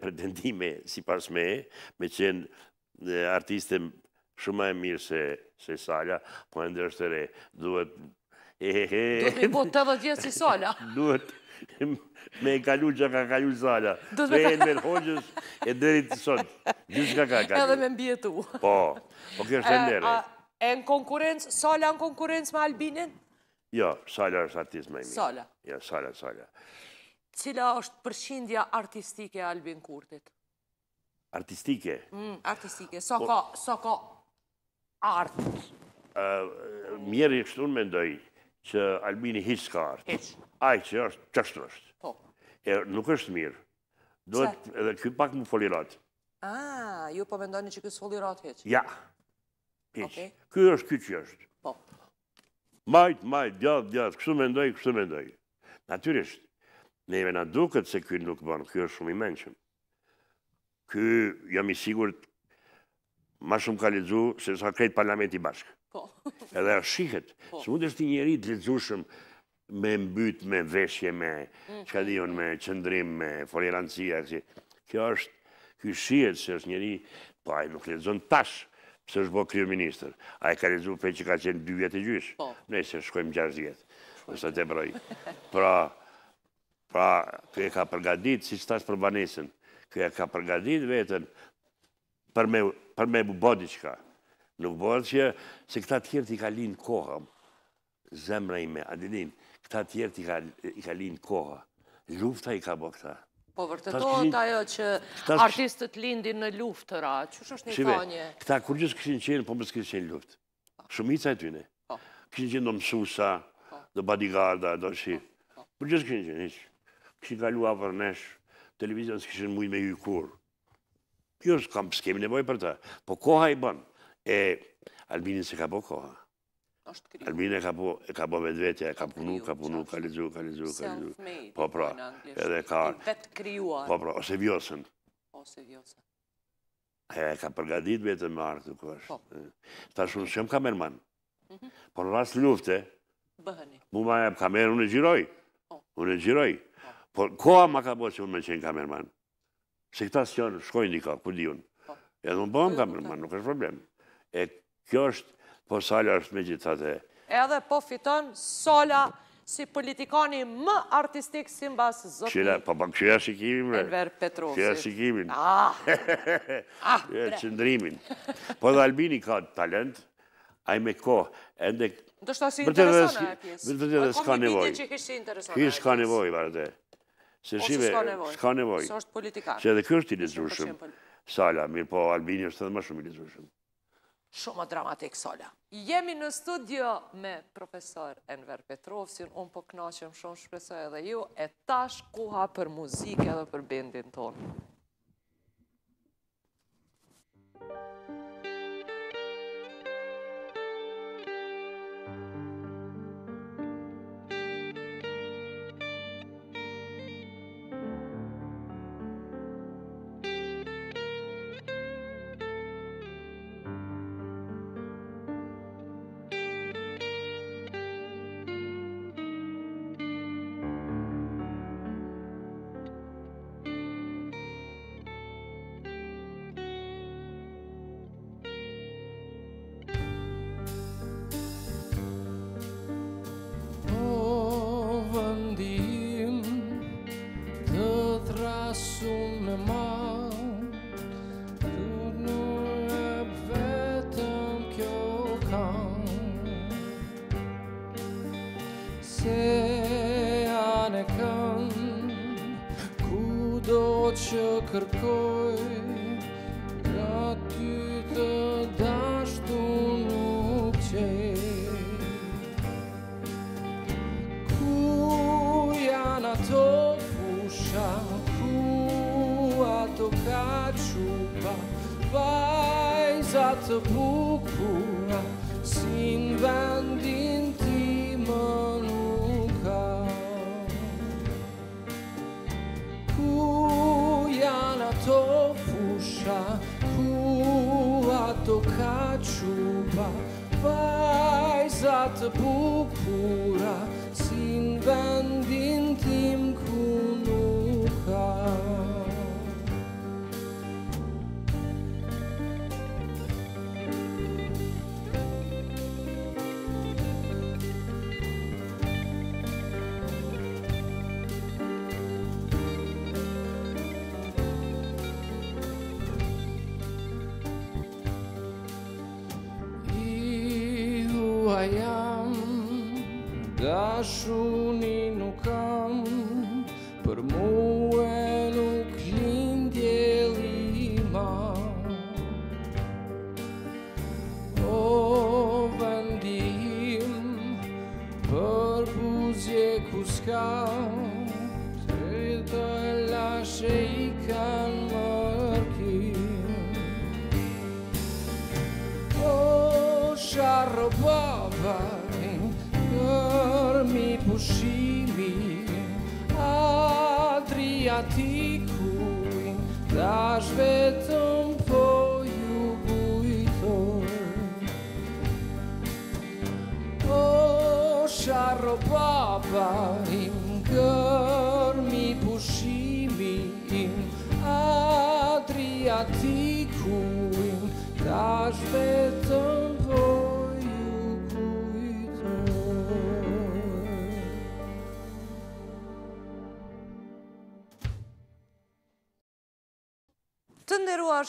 pretendime si pas me, me qenë artiste shumë e mirë se, se Sala, po e ndërështë të re, duhet... Do të mi bo të dhe si Sala. duhet... Me e kalu që ka kalu sala. Me e në mërë hoqës e dheri të sot. Gjusë ka ka kalu. Edhe me mbje tu. Po, po kjo është e ndere. E në konkurencë, sala në konkurencë me Albinin? Jo, sala është artist me imi. Sala? Jo, sala, sala. Cila është përshindja artistike e Albin Kurtit? Artistike? Mm, artistike. So po. ka artë? Mjerë i shtunë me që Albini hisë ka artë. Hisë. Ajë që është, qështë është po. E nuk është mirë. Duhet edhe kjo pak më folirat. A, ju po mendojnë që kjo së folirat heq? Ja. Heq. Kjo është kjo që është. Po. Majt, majt, djath, djath, kështu mendoj, kështu mendoj. Natyrisht, ne jemi na duket se kjo nuk banë, kjo është shumë i menqëm. Kjo jam i sigur ma shumë ka lidzu se sa krejt parlament i bashkë. Po. Edhe shihet. Po. së mund është ti njeri të lidzushëm, me mbyt, me veshje, me qadion, mm, mm, me mm. qëndrim, me forirancia, Kjo është, kjo shiet se është njëri, po a i nuk lezon tash, pëse është bo kryo minister. A i ka le zonë pe që ka qenë dy vjetë e gjysh. Po. Ne se shkojmë gjasht vjetë, nështë të broj. Pra, pra, kjo e ka përgadit, si që tash për banesën, kjo e ka përgadit vetën, për me bu bodi qka. Nuk bërë që, se këta tjertë i ka linë kohëm, zemra i adilinë këta tjertë i ka linë koha. Lufta i ka bo këta. Po vërtetohet ajo që artistët lindin në luftëra, që është një thonje? Këta kur gjithë këshin qenë, po më s'këshin qenë luftë. Shumica e tyne. Po. Këshin qenë po. do mësusa, do badigarda, do shi. Për gjithë këshin qenë, iqë. Këshin kalu avër nesh, televizion s'këshin mujnë me jukur. Jo, s'kemi nevoj për ta. Po koha i bënë. E, Albinin se ka po koha. Albina ka po, e ka po vetë vetëja, ka punu, ka punu, ka lezu, ka lezu, ka lezu. Po pra, edhe ka... Vetë kryuar. Po pra, ose vjosën. Ose vjosën. E ka përgadit vetën me arë, tuk është. Po. Ta shumë shumë kamerman. Mhm. Po në rrasë lufte. Mu ma e kamerë, unë e gjiroj. Unë e gjiroj. Po, po. po koha ma ka po që unë me qenë kamerman. Se këta së qënë, shkojnë një ka, ku di unë. Po. Edhe unë bëhem kamerman, nuk është problem. E kjo është Po Sala është me gjithë Edhe po fiton Sala si politikoni më artistik si në basë zëtë. Po për po, kështë e shikimin, bre. Elver Petrosi. Kështë e shikimin. Ah! ah bre. Që Po dhe Albini ka talent, a i me kohë, endek... Në të shta interesona e pjesë. Vërte dhe dhe s'ka nevoj. Në komi bide që kështë interesona e pjesë. Kështë Se shive, s'ka nevoj, se është politikan. Se edhe kërë është i lizrushëm, Sala, mirë po Albini është edhe më shumë i lizrushëm shumë dramatik sola. Jemi në studio me profesor Enver Petrovsin, unë po knaqëm shumë shpresoj edhe ju, e tash kuha për muzike dhe për bendin tonë.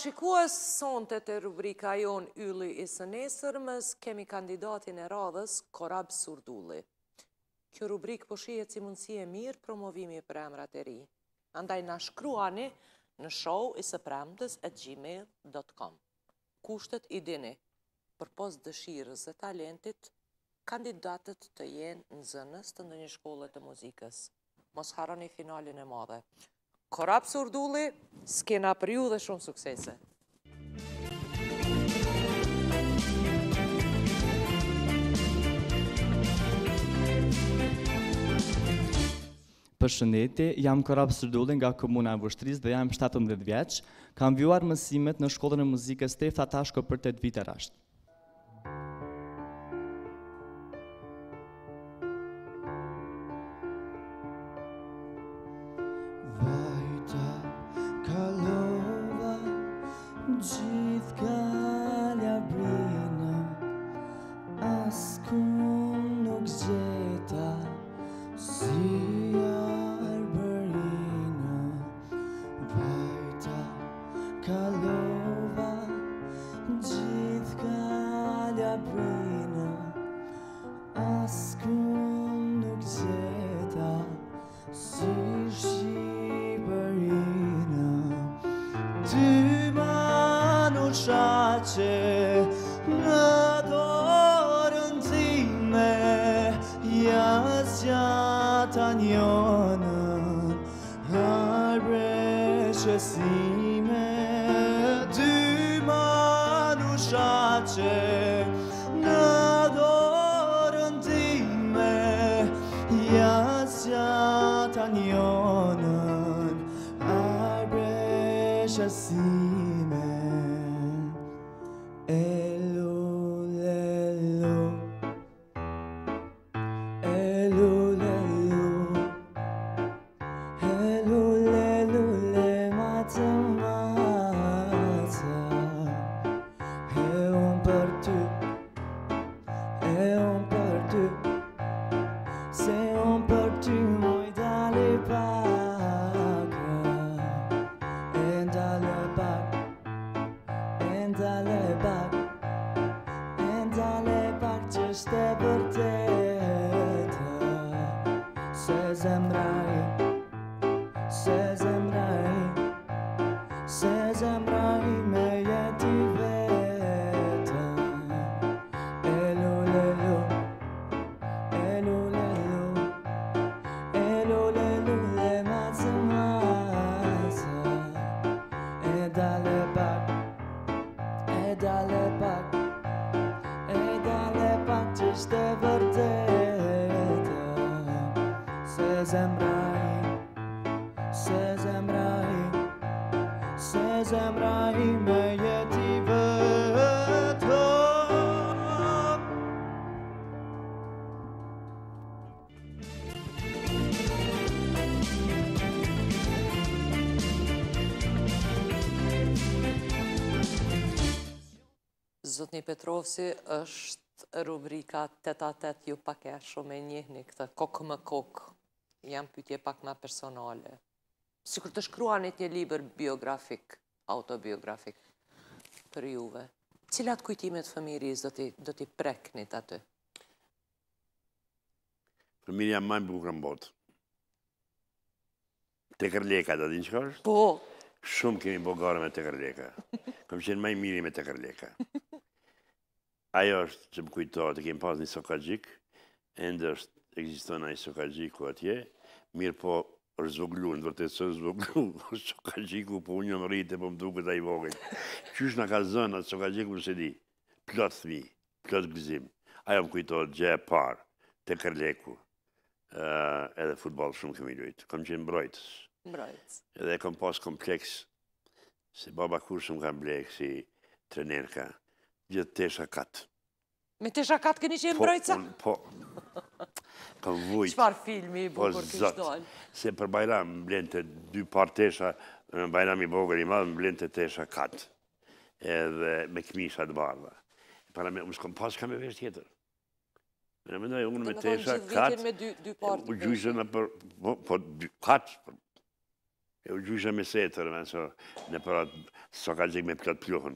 shikuës sonte të rubrika jon Yli i Sënesër, mës kemi kandidatin e radhës Korab Surdulli. Kjo rubrik po si që e mirë promovimi për emrat e ri. Andaj nashkruani shkruani në show i së premtës e gmail.com. Kushtet i dini, për posë dëshirës dhe talentit, kandidatët të jenë në zënës të në një shkollet të muzikës. Mos haroni finalin e madhe. Korapës urdulli, s'kena për ju dhe shumë suksese. Përshëndetje, jam Korab Sërdulli nga Komuna e Vështrisë dhe jam 17 vjeqë. Kam vjuar mësimet në shkollën e muzikës të e fatashko për të të bitër ashtë. Dafni Petrovsi është rubrika Teta Tet ju pak e shumë e njëhni këtë kokë më kokë, jam pytje pak ma personale. Si kur të shkruanit një liber biografik, autobiografik për juve, cilat kujtimet fëmiris do t'i preknit atë? Fëmiria ma më bukërë në botë. Të kërleka, da din që është? Po. Shumë kemi bogarë me të kërleka. Këmë qenë maj mirë me të kërleka. ajo është që më kujtoj, të kemë pas një sokajgjik, endë është egziston a sokajgjiku atje, mirë po rëzvoglu, në vërtet së rëzvoglu, po sokajgjiku, po unë në rritë, po më duke të i vogën. Qysh në ka zënë atë sokajgjiku, më po se di, plot thmi, plotë gëzim. Ajo më kujtoj, gjë e parë, të kërleku, eh, edhe futbol shumë kemi lujtë. Kom qenë mbrojtës. Mbrojtës. Edhe kom pas kompleks, se baba kur shumë kam mblek si trenerka gjithë tesha katë. Me tesha katë këni që e po, mbrojca? Po, po. Po vujtë. Qëpar filmi i bukur po, kështë dojnë? Se për bajram më blenë të dy par tesha, në bajram i bogër i madhë më blenë të tesha katë. Edhe me këmisha të barda. Para me, më shkom pas ka me vesh tjetër. Me në mendoj, unë me tesha katë. U gjyshe në për, po, po katë. E u gjyshe me setër, në për atë, së ka gjek me për këtë pluhën.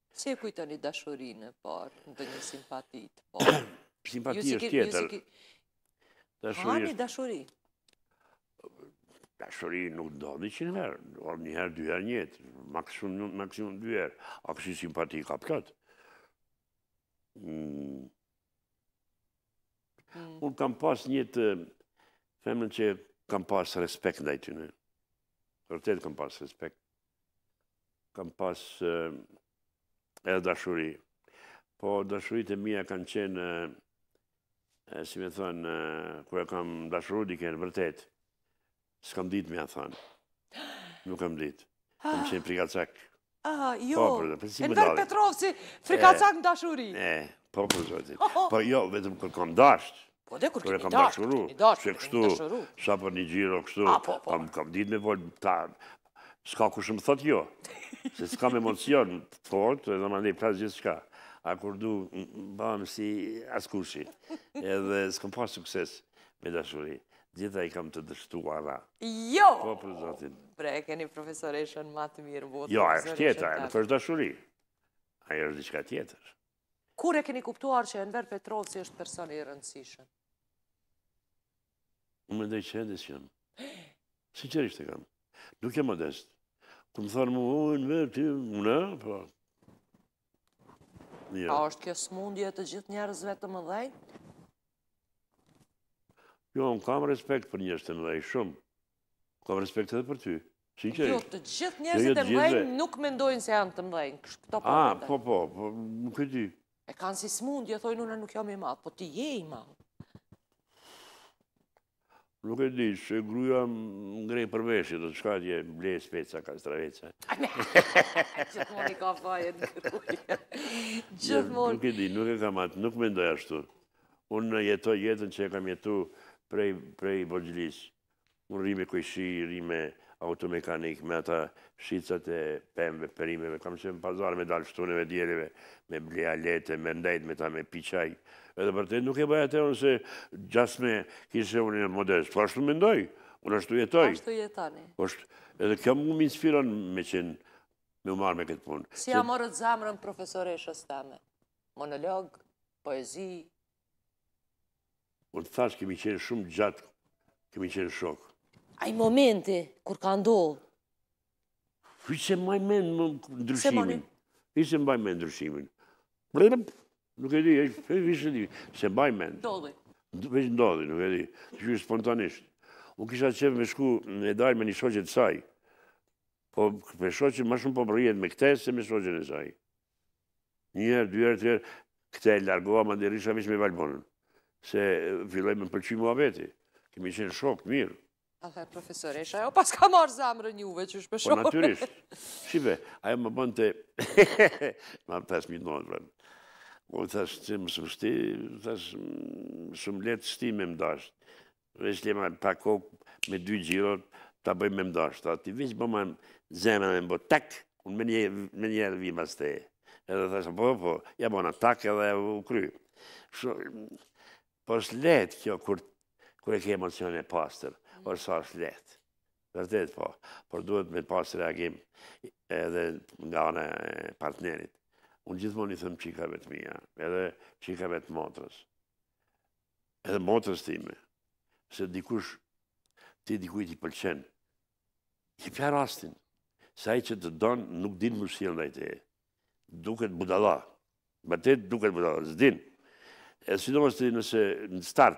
Si e kujtë po, një dashurinë, por, ndë një simpatitë, por? Simpatitë është tjetër. A, një dashurinë? Dashurinë nuk do një qënë herë, orë njëherë, herë, dy herë njëtë, maksimum dy herë, a kështë simpati ka pëllatë. Mm. Mm. Unë kam pas një femën që kam pas respekt ndaj të tyne. Rëtet kam pas respekt. Kam pas e dashuri. Po dashurit e mija kanë qenë, si me thënë, e kam dashuru dikenë, vërtet, s'kam ditë a thënë. Nuk kam ditë. Kam ah. qenë frikacak. Ah, jo. Po, Enver Petrov si frikacak në dashuri. E, po për zotit. Oh, oh. Po jo, vetëm kërë kam dashtë. Po dhe kërë kam dashuru. Kërë dashuru. Që kështu, sa për një gjiro kështu. A, ah, po, po. Kam ditë me volë, s'ka ku shumë thot jo, se s'ka me emocion të fort, edhe ma ndih pras gjithë shka, a kur du bëmë si askushi, edhe s'kam pas sukses me dashuri. Gjitha i kam të dështu ara. Jo! Po, për zotin. Bre, keni profesoreshën ma të mirë botë. Jo, e është tjetër, e në fërsh dashuri. A e është diqka tjetër. Kur e keni kuptuar që Enver Petrovci është person i rëndësishën? Më më që e ndësion. Si qërë ishte kam? Nuk e modest, këmë mu, oj, nëve, ti, mëna, po. A është kjo smundje të gjithë njerëzve të më dhej? Jo, në kam respekt për njështë të më dhej, shumë. Kam respekt edhe për ty. Jo, të gjithë jo, jo, njerëzit të më dhej, nuk mendojnë se janë të më dhej. Ah, po, po, po, nuk e ti. E kanë si smundje, thoi në nuk jam i madhë, po ti je i madhë. Nuk e di, që gruja ngrej përveshje, do të shka tje blej speca, ka straveca. Gjithmoni ka faje në gruja. Gjithmoni. Nuk e di, nuk e kam atë, nuk me ndoj ashtu. Unë në jetoj jetën që e kam jetu prej Bojlis. Unë rime kojshi, rime automekanik, me ata shicat e pembe, perimeve, kam qenë pazar me dalë shtuneve, djereve, me bleja lete, me ndajt, me ta me piqaj. Edhe për të nuk e bëja të unë se gjas me kishe unë e modest. Po ashtu me ndoj, unë ashtu jetoj. Ashtu jetoni. Po ashtu, edhe kjo mu më inspiron me qenë, me umarë me këtë punë. Si morët zamrën profesore e shëstame? Monolog, poezi? Unë të thashë kemi qenë shumë gjatë, kemi qenë shokë. A momente momenti, kur ka ndodhë? I se mbaj me në ndryshimin. I se mbaj me në ndryshimin. Rëp, nuk e di, e i se di, se mbaj me në. Ndodhe, Vesh nuk e di, të spontanisht. U kisha qef me shku në edaj me një shoqet saj. Po, me shoqet, ma shumë po më me këte se me shoqet e saj. Njëherë, dyerë, tëherë. herë, këte e largoha ma ndërrisha vish me Valbonën. Se filloj me më përqimu veti. Kemi qenë shokë, mirë. A profesor profesoresha, ajo pas ka marrë zamrë njëve që është përshore. Po, naturisht. Shive, ajo më bëndë të... Ma më thash minonë, mm, vërë. Ma më thash, që më së shti, më thash, shumë letë shti me më Vesh lima pakok, me dy gjirot, ta bëjmë me më dashtë. A ti vish bëma në zemë me më bëtë tek, unë me njerë vim asë Edhe thash, po, po, ja bëna tak edhe u kry. Mm, po shletë kjo, kur e ke emocione e është sa është letë. Vërtet, po. Por duhet me pasë reagim edhe nga anë partnerit. Unë gjithmonë i thëmë qikave të mija, edhe qikave të motrës. Edhe motrës time. Se dikush, ti dikujt i pëlqen. ti pja rastin. Saj që të donë, nuk din më shilën dhe i te. Duket budala. Bërtet, duket budala. Zdin. E sidomës të di nëse në start,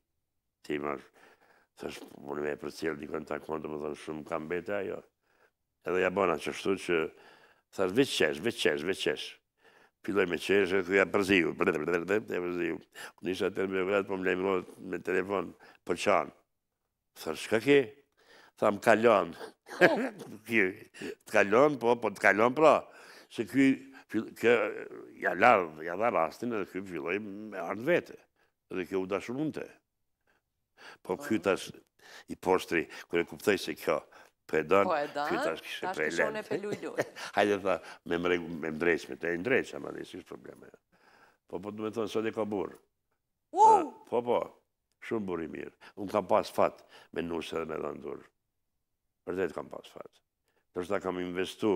tema është është po më përcjell di kënd ta kam të më dhan shumë kam bete ajo. Edhe ja bëna çka shtu që sa vëçesh, vëçesh, vëçesh. Filloj me çeshë, thoj ja përziu, për të për të të përziu. Unë isha të më vërat po më lejmë me telefon për çan. Sa çka ke? Sa kalon. Ky të kalon po po të kalon pra. Se ky që ja lar, ja dha rastin edhe ky filloi me ardhmë vete. Edhe kjo u dashurunte. Po kjo tash i poshtri, kër e kuptoj se kjo për po e kjo po tash kështë për e lente. Tash kështë kështë kështë kështë kështë kështë kështë kështë kështë kështë kështë kështë kështë kështë kështë kështë kështë Po, po, du me thonë, sot e ka burë. Po, po, shumë burë i mirë. Unë kam pas fatë me nusë edhe me dhëndurë. Për kam pas fatë. Nështë kam investu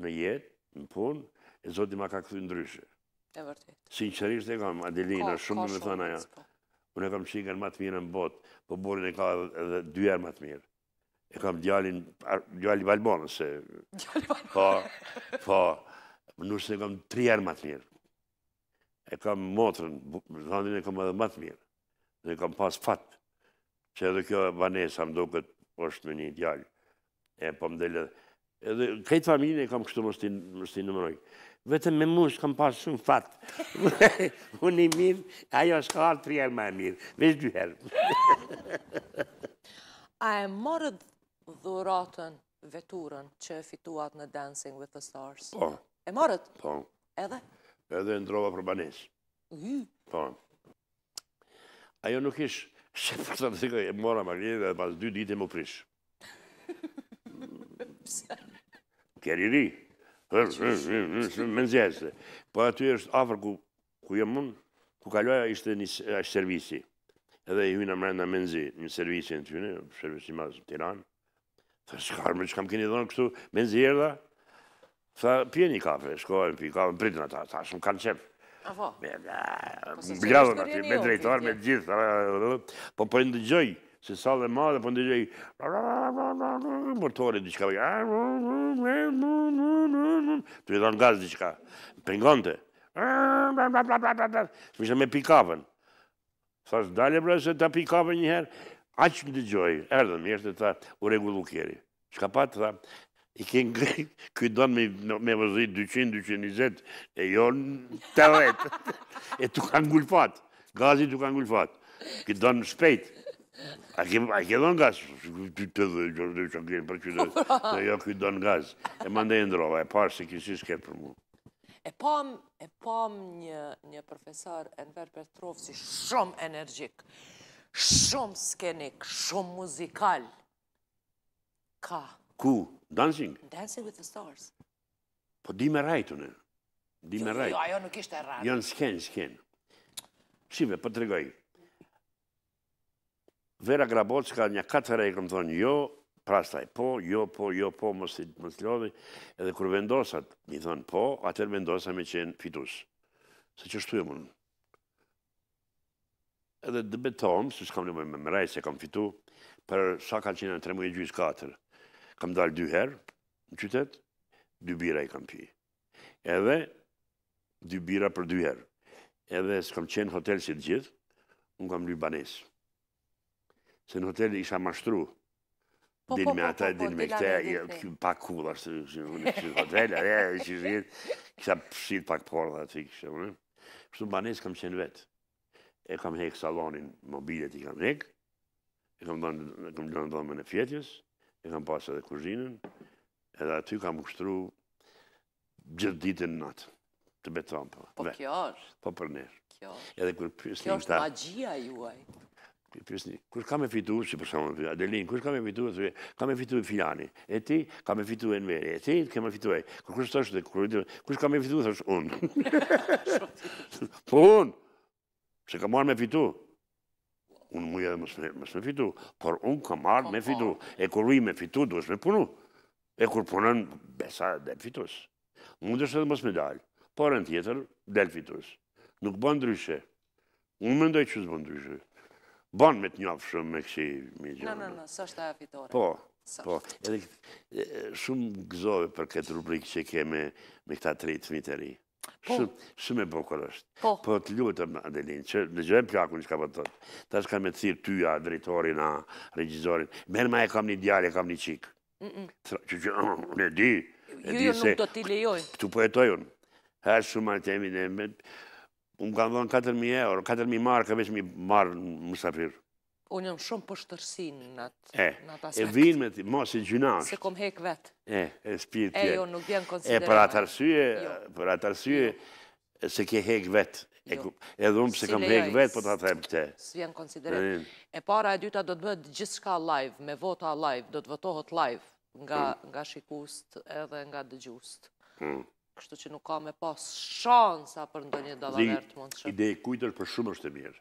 në jetë, në punë, e zotima ka këthu ndryshë. E vërtet. Sinqerisht e kam, Adilina, shumë du me thonë aja. Unë e kam shingën matë mirë në botë, po burin e ka edhe më matë mirë. E kam djallin, djalli Balbonë, se... Djalli Balbonë? Po, më po, nushtë e kam më matë mirë. E kam motërën, randin e kam edhe matë mirë. Dhe e kam pas fatë, që edhe kjo Vanesa mdo këtë është me një djallë. E po mdele... Edhe këtë familjën e kam kështu mështinë nëmërojë. Vetëm me mush kam pas shumë fat. Unë i mirë, ajo është kallë tri herë ma e mirë. Vesh dy herë. A e morë dhuratën veturën që fituat në Dancing with the Stars? Po. E morë? Po. Edhe? Edhe ndrova për banesë. Po. Ajo nuk ishë që të të të e të të të të të të të të të të të Keriri. Më nëzjesë. Po aty është Afrë ku jë mund, ku kaloha ishte një servisi. Edhe i hynë amrenda menzi, një servisi në tyhne, servisi ma të tiran. Tha, shkarë me që kam keni dhënë kështu, menzi e Tha, pje një kafe, shkoha e pje kafe, pritën ata, ta shumë kanë qepë. Po aty, me drejtar, me gjithë, po për po ndëgjoj, se sallë e madhe, po ndëgjej, mërtore, diqka, të jetë gaz diqka, pengonte, më ishte me pikapën, sa është dalje bre, se ta pikapën njëherë, aqë më dëgjoj, erdhën, më jeshte ta u regullu kjeri, që ka patë, ta, i ke donë me, me vëzit 200-220, e jo të vetë, e të kanë gullfatë, gazit të kanë gullfatë, këj donë shpejtë, A ke, a ke gaz? Ty të dhe, gjërë dhe që gjenë për që dhe, dhe jo këtë dhënë gaz. E më ndaj ndrova, e parë se kësi s'ketë për mu. E pam, e pam një, një profesor Enver Petrov si shumë energjik, shumë skenik, shumë muzikal. Ka. Ku? Dancing? Dancing with the stars. Po di me rajtu në. Di me rajtu. Jo, jo, ajo nuk ishte rajtu. Jo, në sken, skenë. Shive, po të regojë. Vera Grabocka një katë rejkëm thonë jo, prastaj po, jo, po, jo, po, më s'lodhi, edhe kur vendosat, mi thonë po, atër vendosat me qenë fitus. Se që shtu e mund. Edhe dhe betom, se shkam një me mëraj se kam fitu, për sa ka qenë në 3 mëjë gjysë kam dalë dy herë në qytet, dy bira i kam pi. Edhe, dy bira për dy herë. Edhe s'kam qenë hotel si të gjithë, unë kam lujë banesë se në hotel isha mashtru. Din me ata, din me këte, pa kull se në që në hotel, e e që shkjet, kësa pëshirë pak porë dhe atë fikë, shumë. Kështu në banesë kam qenë vetë, e kam hekë salonin, mobilet i kam hekë, e kam dojnë dojnë dojnë me në fjetjes, e kam pasë edhe kuzhinën, edhe aty kam ushtru gjithë ditë në natë, të beton, po, Po kjo është? Po për nërë. Kjo është magia juaj. Pyesni, kush ka më fituar si për shembull Adelin, kush ka më fituar se ka fitu fituar Filani, e ti ka më në veri, e ti ka e fituar. Kush thosh se kush ka më fituar thosh un. po unë, Se ka marrë më fitu. Un më dhe më më fitu, por un ka marrë më po, po. fitu. E kur i më fitu duhet më punu. E kur punon besa del fitus. Mundesh edhe mos më dal. Por në tjetër del fitus. Nuk bën ndryshe. Unë mendoj që s'bën ndryshe bon me të njofë shumë me kësi mi gjonë. Në, në, në, sështë e fitore. Po, po. Edhe shumë gëzove për këtë rubrikë që keme me këta tri të mitëri. Po. Shumë e bukur është. Po. Po të ljutëm, Adelin, që në gjëhem pjakun që ka për tëtë. Ta shka me të thirë tyja, dritorin, a regjizorin. Merë ma e kam një djallë, e kam një qikë. Që që, në di. Ju ju nuk do t'i lejoj. Këtu po e tojë unë. Ha, shumë alë temin e me... Unë kanë dhënë 4.000 euro, 4.000 marë, ka veç mi marë në mësafirë. Unë jam shumë pështërsin në atë aspekt. E vinë me ti, mos e gjynasht. Se kom hek vetë. E, e spirit tje. E, jo, nuk jenë konsiderat. E, për atë arsye, jo. për atë arsye, jo. se ke hek vetë. Jo. Edhe unë se kam hek vetë, po të atëhem këte. Së vjenë konsiderat. E para e dyta do të bëtë gjithë shka live, me vota live, do të votohet live, nga shikust edhe nga dëgjust. Hmm kështu që nuk ka me pas shansa për ndonjë një dalavert të mundë shumë. Dhe ideje kujtër për shumë është e mirë.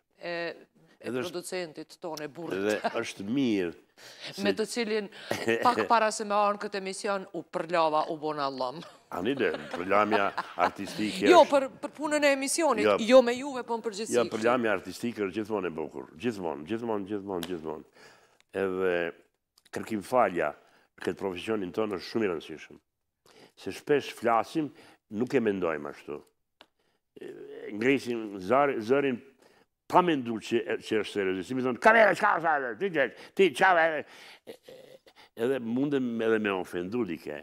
E producentit ton e burët. Dhe është mirë. Me të cilin pak para se me orën këtë emision u përlava u bona lëmë. A një dhe, përlamja Jo, për punën e emisionit, jo, jo me juve, për po më përgjithsikë. Jo, përlamja artistike është gjithmonë e bukur. Gjithmonë, gjithmonë, gjithmonë, gjithmonë. Edhe kërkim falja, këtë profesionin tonë është shumë i rëndësishëm se shpesh flasim, nuk e mendojmë ashtu. Ngrisim zërin pa ndu që është seriosi. Si mi thonë, kam dhe qka është, ti gjithë, ti qka Edhe mundem edhe me ofendu dike.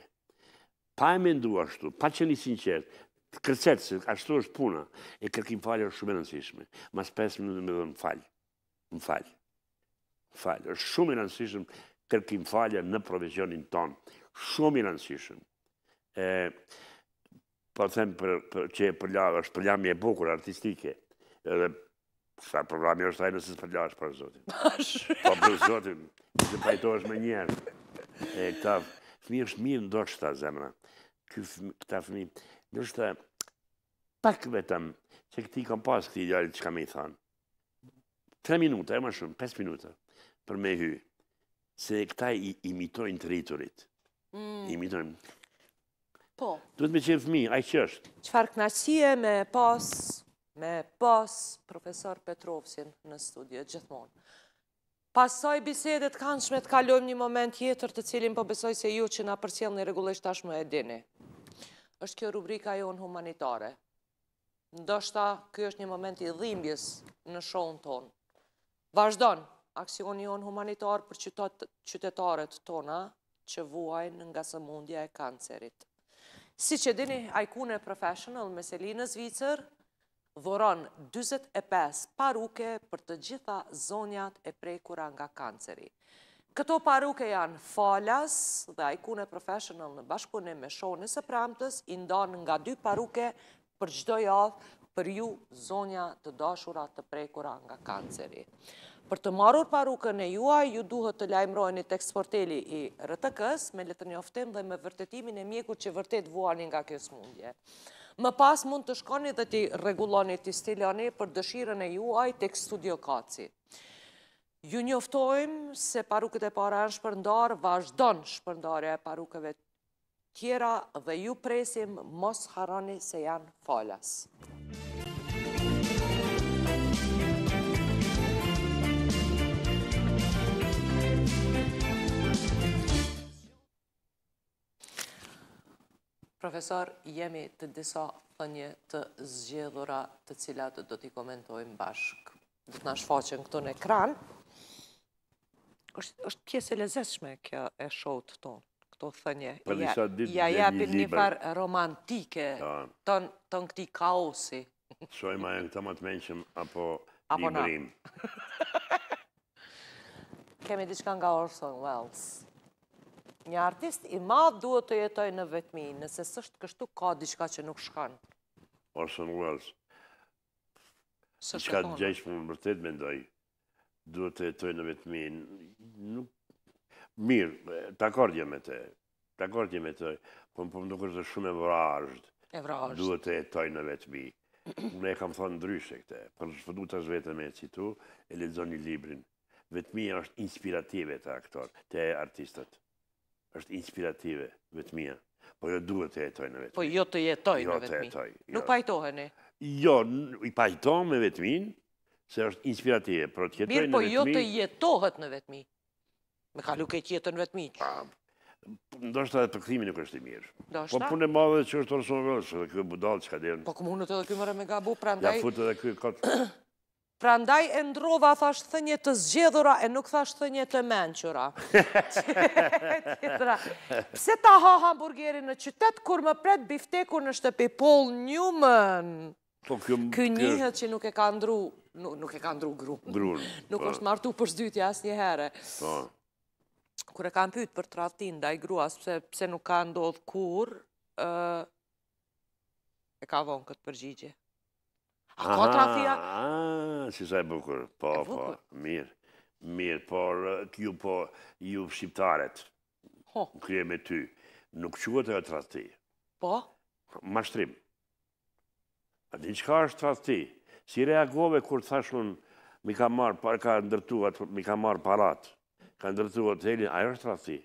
Pa e ndu ashtu, pa që një sinqertë, Kërcetë se, ashtu është puna, e kërkim falje është shumë e nësishme. Mas 5 minutë me dhe më falj, më falj, falj. është shumë e nësishme kërkim falje në profesionin tonë, shumë e nësishme po them për, që e përlarë, është përlarë e bukur artistike, edhe sa programi është taj nëse së përlarë është për zotin. Ah, po për zotin, se pajto është me njerë. E, këta fëmi është mirë ndoqë ta zemëna. Këta fëmi, në është pak vetëm, që këti kom pas këti idealit që kam i thanë. Tre minuta, e më shumë, pes minuta, për me hy, se këta i imitojnë të rriturit. Mm. Imitojnë. Po. Duhet me qenë fëmi, aj që është. Qëfar knasje me pas, me pas profesor Petrovsin në studiët gjithmonë. Pasoj bisedet kanë shme të kalojmë një moment jetër të cilin po besoj se ju që na përcjel në regullisht tashmë e dini. është kjo rubrika jo në humanitare. Ndështa, kjo është një moment i dhimbjes në shohën tonë. Vazhdonë, aksion jo në për qytetarët tona që vuajnë nga së mundja e kancerit. Si që dini, ajkune professional me Selinë Zvicër, voron 25 paruke për të gjitha zonjat e prejkura nga kanceri. Këto paruke janë falas dhe ajkune professional në bashkune me shonës e pramtës, indonë nga dy paruke për gjdoj avë për ju zonja të dashurat të prejkura nga kanceri. Për të marur parukën e juaj, ju duhet të lajmërojni të eksporteli i rtk RTK-s, me letën njoftim dhe me vërtetimin e mjeku që vërtet vuani nga kjo smundje. Më pas mund të shkoni dhe të reguloni të stiljani për dëshiren e juaj të studio kaci. Ju njoftojmë se parukët e para në shpërndarë vazhdon shpërndarë e parukëve tjera dhe ju presim mos haroni se janë falas. Profesor, jemi të disa thënje një të zgjedhura të cilat të do t'i komentojnë bashkë. Dhe t'na shfaqen këto në ekran. është pjesë e lezeshme kjo e show të tonë. Këto të thënje, ja japin një farë romantike, të në këti kaosi. Shohi e në më të menqëm, apo librim. Kemi diçka nga Orson Welles një artist i madhë duhet të jetoj në vetëmi, nëse sështë kështu ka diçka që nuk shkanë? Orson Welles, diçka të gjeshë më më mërtet, mendoj, duhet të jetoj në vetëmi, Mirë, të akordje me te, të akordje me te, po më përmë nuk është shumë e vrajshët, duhet të jetoj në vetëmi. Unë e kam thonë ndryshe këte, për shpëdu të zvete me citu, e lezoni librin. Vetëmija është inspirative të aktor, të artistët është inspirative vetëmija, po jo duhet të jetoj në vetëmi. Po jo të jetoj në jo vetëmi. Jo. Nuk pajtoheni. Jo, i pajtoj me vetëmin, se është inspirative, por të jetoj në vetëmi. Mirë, po jo të jetohet në vetëmi. Me ka luket jetën vetëmi. Ndështë të dhe përkëthimi nuk është i mirë. Po punë e madhe që është orësumë vëllë, se dhe kjo budalë që ka denë. Po këmë unë të dhe mërë me gabu, pra ndaj... Ja, futë dhe kjo këtë... Pra ndaj e ndrova, thashtë thënje të zgjedhura, e nuk thashtë thënje të menqura. Pse ta ha hamburgeri në qytet, kur më pret bifteku në shtëpi Paul Newman? Po, Ky njëhet që nuk e ka ndru, nuk e ka ndru grunë. Nuk po. është martu për zdytja asë një herë. Po. Kur e kam pytë për tratin, ndaj gruas, pse nuk ka ndodhë kur, e ka vonë këtë përgjigje. A ka ah, trafia? A, ah, si sa e bukur, po, po, mirë, mirë, por kjo po ju shqiptaret, në krye me ty, nuk qëgët e o trafti. Po? Ma shtrim. A di qëka është trafti? Si reagove kur thashun, mi ka marrë, par ka ndërtuat, mi ka marrë parat, ka ndërtuat helin, ajo është trafti.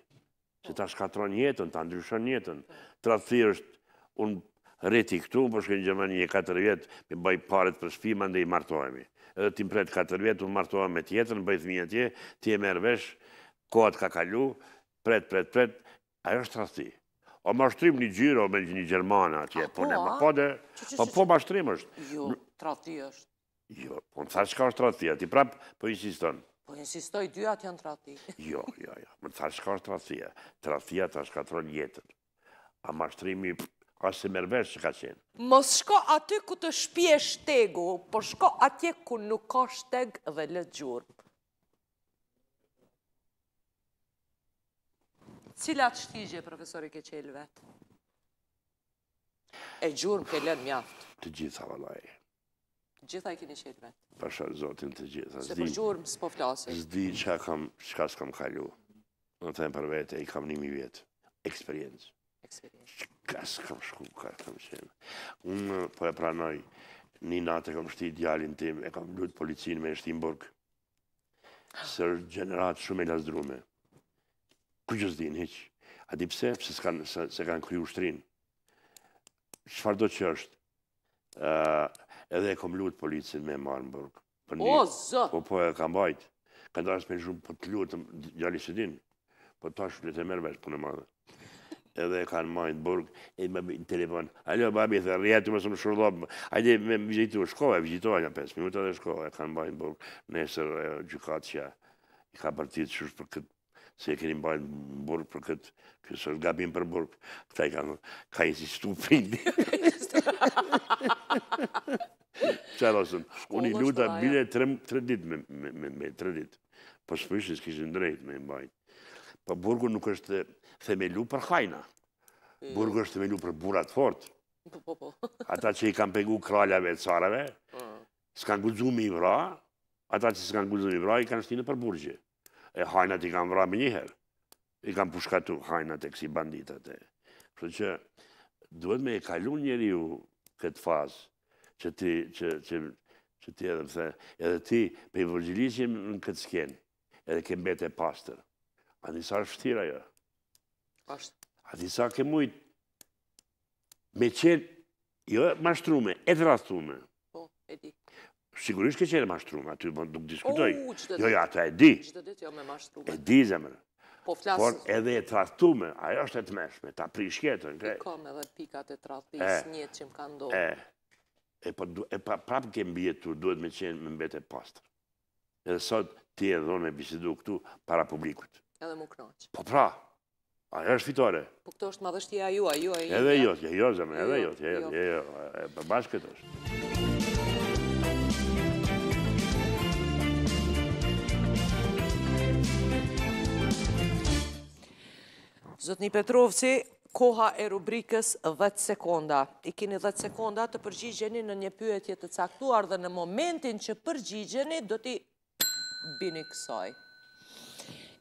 Se ta shkatron jetën, ta ndryshon jetën. Trafti është, unë rriti këtu, për po shkënë Gjermani një katër vjetë, me bëj parët për shpima, ndë i martohemi. Edhe ti mpret katër vjetë, unë martohem me tjetën, bëj thmi atje, ti e merë vesh, kohat ka kalu, pret, pret, pret, ajo është rasti. O ma shtrim një gjyro me një Gjermana atje, po ne, po, po dhe, po po ma shtrim është. Jo, trati është. Jo, po në thashtë ka është trati, ati prap, po insiston. Po insistoj, dy atë janë trati. Jo, jo, jo, më thashtë ka është trati, trati atë është katron jetën. A mashtrimi Pra se mërmërë që ka qenë. Mos shko aty ku të shpje shtegu, por shko atje ku nuk ka shteg dhe lë gjurë. Cilat shtigje, profesori, ke qelë vetë? E gjurëm ke lënë mjaftë. Të gjitha, valaj. Të gjitha i kini qelë vetë. Pasha, zotin të gjitha. Se për gjurëm s'po flasë. Zdi që ka kam, që s'kam kalu. Në të temë më për vete, i kam nimi vetë. Eksperiencë eksperiencë. kam shku, kësë kam shku. Unë eh, po e pranoj, një natë e kam shti idealin tim, e kam lutë policinë me shtimë burkë, sërë gjeneratë shumë e lasdrume. Ku që s'din, heqë? A di pse, pëse se kanë kryu shtrinë. Shfar do që është, eh, edhe e kam lutë policinë me marë më burkë. O, zë! Po, po e kam bajtë. Kanë me një shumë po të lutë, gjali së din, Po të ashtë një të mërë vajtë punë më edhe e kanë majtë burg, e më bëjnë telefon, alo, babi, dhe rjetë, më së më shurdhob, ajde, me më vizitu, shkova, e vizitoha në 5 minuta dhe shkova, e kanë majtë burg, nesër, e i ka partitë që për këtë, se e keni majtë burg për këtë, kësë është gabim për burg, këta i kanë, ka i si stupin. Qarosën, unë i luta bile 3 ditë me 3 ditë, për shpërshës kështë ndrejtë me majtë. Po pa po burgu nuk është, themelu për hajna. Mm. Burgu është themelu për burat fort. Po, po, po. Ata që i kam pegu kraljave e carave, s'kan guzu mi vra, ata që s'kan guzu mi vra, i kan shtinë për burgje. E hajnat i kan vra më njëherë. I kan pushkatu hajnat e kësi banditat e. Kështë që duhet me e kalu njeri ju këtë fazë, që ti, që ti, që edhe përthe, edhe ti, për i vërgjilisim në këtë skenë, edhe ke bete pastër, a njësar shftira jo. A di sa ke mujtë me qenë, jo e mashtrume, e të rastume. Po, e di. Sigurisht ke qenë mashtrume, aty më nuk diskutoj. U, qëtë dhe. Jo, jo, ata e di. Qëtë të jo me mashtrume. E di, zemrë. Po, flasë. Por edhe e të rastume, ajo është e të meshme, ta pri shkjetën. I kom edhe pikat e të një njët që më ka ndohë. E, e po pa prapë ke mbjetur, duhet me qenë me mbete pastrë. Edhe sot, ti e dhone bisidu këtu para publikut. Edhe më knoqë. Po pra, A, është fitore. Po këto është madhështia jua, jua, jua. Edhe jo, jo, jua, jo, zemë, jo. Jo, edhe jua. përbash këtë është. Zotni Petrovci, koha e rubrikës 10 sekonda. I kini 10 sekonda të përgjigjeni në një pyetje të caktuar dhe në momentin që përgjigjeni do t'i biniksoj.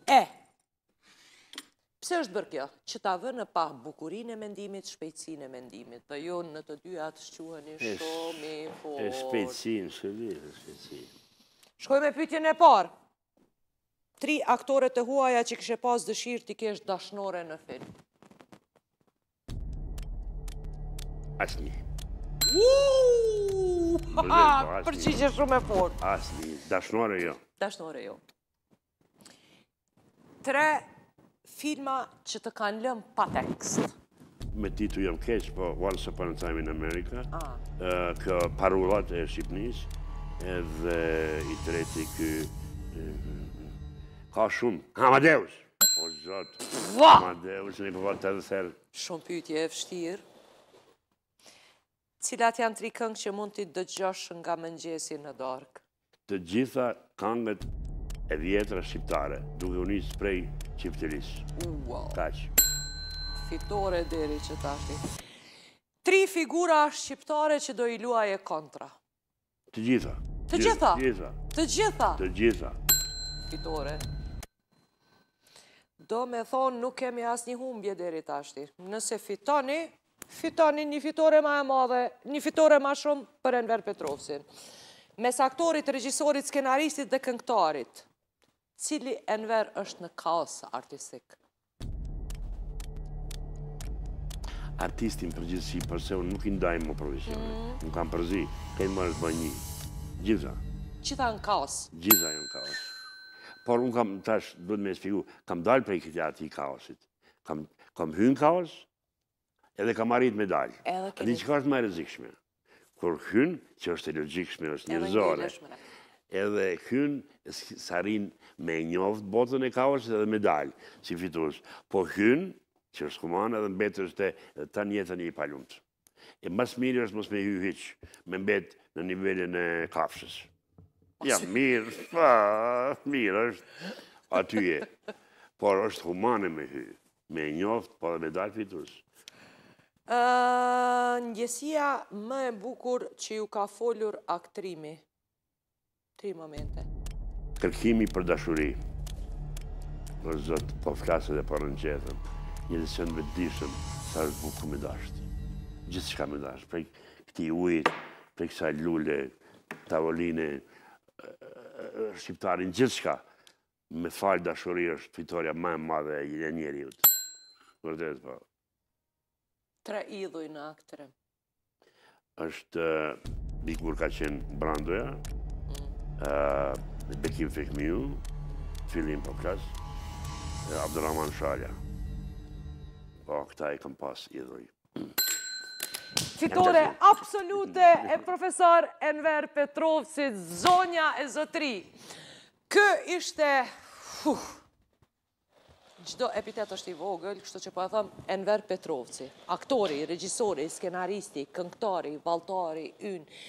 E, Pse është bërë kjo? Që ta vë në pahë bukurin e mendimit, shpejtsin e mendimit. Dhe ju jo në të dy atë shqua shumë i forë. E shpejtsin, shumë e shpejtsin. Shkoj me pytje e parë. Tri aktore të huaja që kështë pas dëshirë t'i kështë dashnore në film. Asni. Për që shumë e forë. Asni. Dashnore jo. Dashnore jo. Tre filma që të kanë lëm pa tekst? Me titu keq, po Once Upon a Time in America, ah. kë parullat e Shqipnis, edhe i treti kë... Ka shumë, Amadeus! O zotë, Amadeus, një përbër të edhe therë. Shumë pytje e fështirë. Cilat janë tri këngë që mund t'i dëgjosh nga mëngjesi në dorkë? Të gjitha këngët e vjetra shqiptare, duke u prej prej Wow. Kaq. Fitore deri që tafi. Tri figura shqiptare që do i luaj e kontra. Të gjitha. Të gjitha? Të gjitha. Të gjitha. Të gjitha. Fitore. Do me thonë nuk kemi asë një humbje deri tashti. Nëse fitoni, fitoni një fitore ma e madhe, një fitore ma shumë për Enver Petrovsin. Mes aktorit, regjisorit, skenaristit dhe këngtarit cili Enver është në kaos artistik? Artistin përgjithsi, përse unë nuk i ndajmë më profesionit. Mm. Nuk kam përzi, këtë më është bëj një. Gjitha. në kaos? Gjitha janë në kaos. Por unë kam, tash, duhet me spiku, kam dalë prej këtë ati i kaosit. Kam hynë kaos, edhe kam arrit me dalë. Edhe këtë? Një që ka është më e rezikshme. Kur hynë, që është e logikshme, është njërzore. Edhe Edhe hynë, së me njoftë botën e kaosë edhe medalë, si fitus. Po hynë, që është kumanë edhe mbetës të të njetën i palumët. E mas mirë është mos me hy hyqë, me mbetë në nivellin e kafshës. Ja, mirë, pa, mirë është aty e. Por është humane me hy, me njoftë, po dhe medalë fitus. Njësia më e bukur që ju ka folur aktrimi. Tri momente kërkimi për dashuri. Për zëtë, po flasët e për po qëtëm, një dhe se në dishëm, sa është buku me dashtë. Gjithë shka me dashtë, prej këti ujtë, prej kësa lullë, tavoline, shqiptarin, gjithë shka. Me falë dashuri është fitoria ma e madhe e njeri jutë. Vërdetë, po. Tra idhuj në aktërëm? është, mikë ka qenë brandoja, mm. Bekim Fekmiu, Filim Pokas, Abdurrahman Shalja. Po, këta e këm pas idhuj. Fitore absolute e profesor Enver Petrovci, zonja e zotri. Kë ishte... Gjdo epitet është i vogël, kështë që po e thëmë Enver Petrovci, aktori, regjisori, skenaristi, këngtari, valtari, ynë.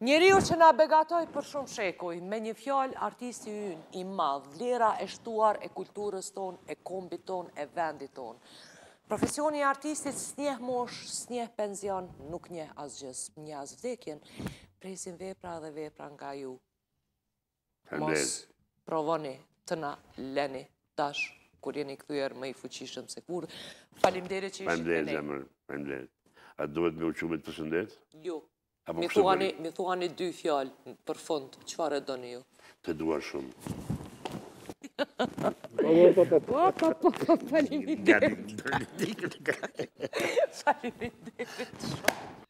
Njeriu që na begatoj për shumë shekuj, me një fjall artisti yn i madh, vlera e shtuar e kulturës ton, e kombit ton, e vendit ton. Profesioni artistit s'njeh mosh, s'njeh penzion, nuk njeh asgjës, një as vdekjen, presim vepra dhe vepra nga ju. Mos provoni të na leni tash, kur jeni këthujer më i fuqishëm se kur. Falim deri që ishtë të ne. Falim zemër, falim A duhet me uqumit të sëndet? Jukë. Mi thuani dy fjallë për fund, qëfar e do një ju? Të dua shumë. Pa, pa, pa, pa, pa, një një një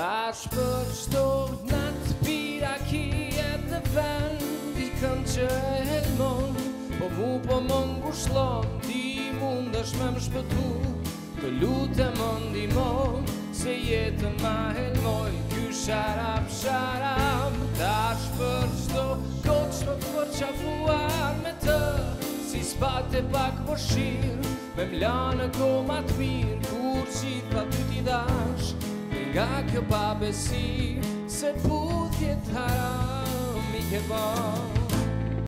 Ash për shto, në të pira ki e të vend I që e helmon Po mu po mon ngushlon Ti mund është me më shpëtu Të lutë më ndimon Se jetë ma helmoj Ky sharap, sharap Ash për shto, Kotë shpë për qafuar me të Si spate pak më po shirë Me mla në komat mirë Kur qitë pa ty t'i dashë Gak jo pa besi se budjet haram i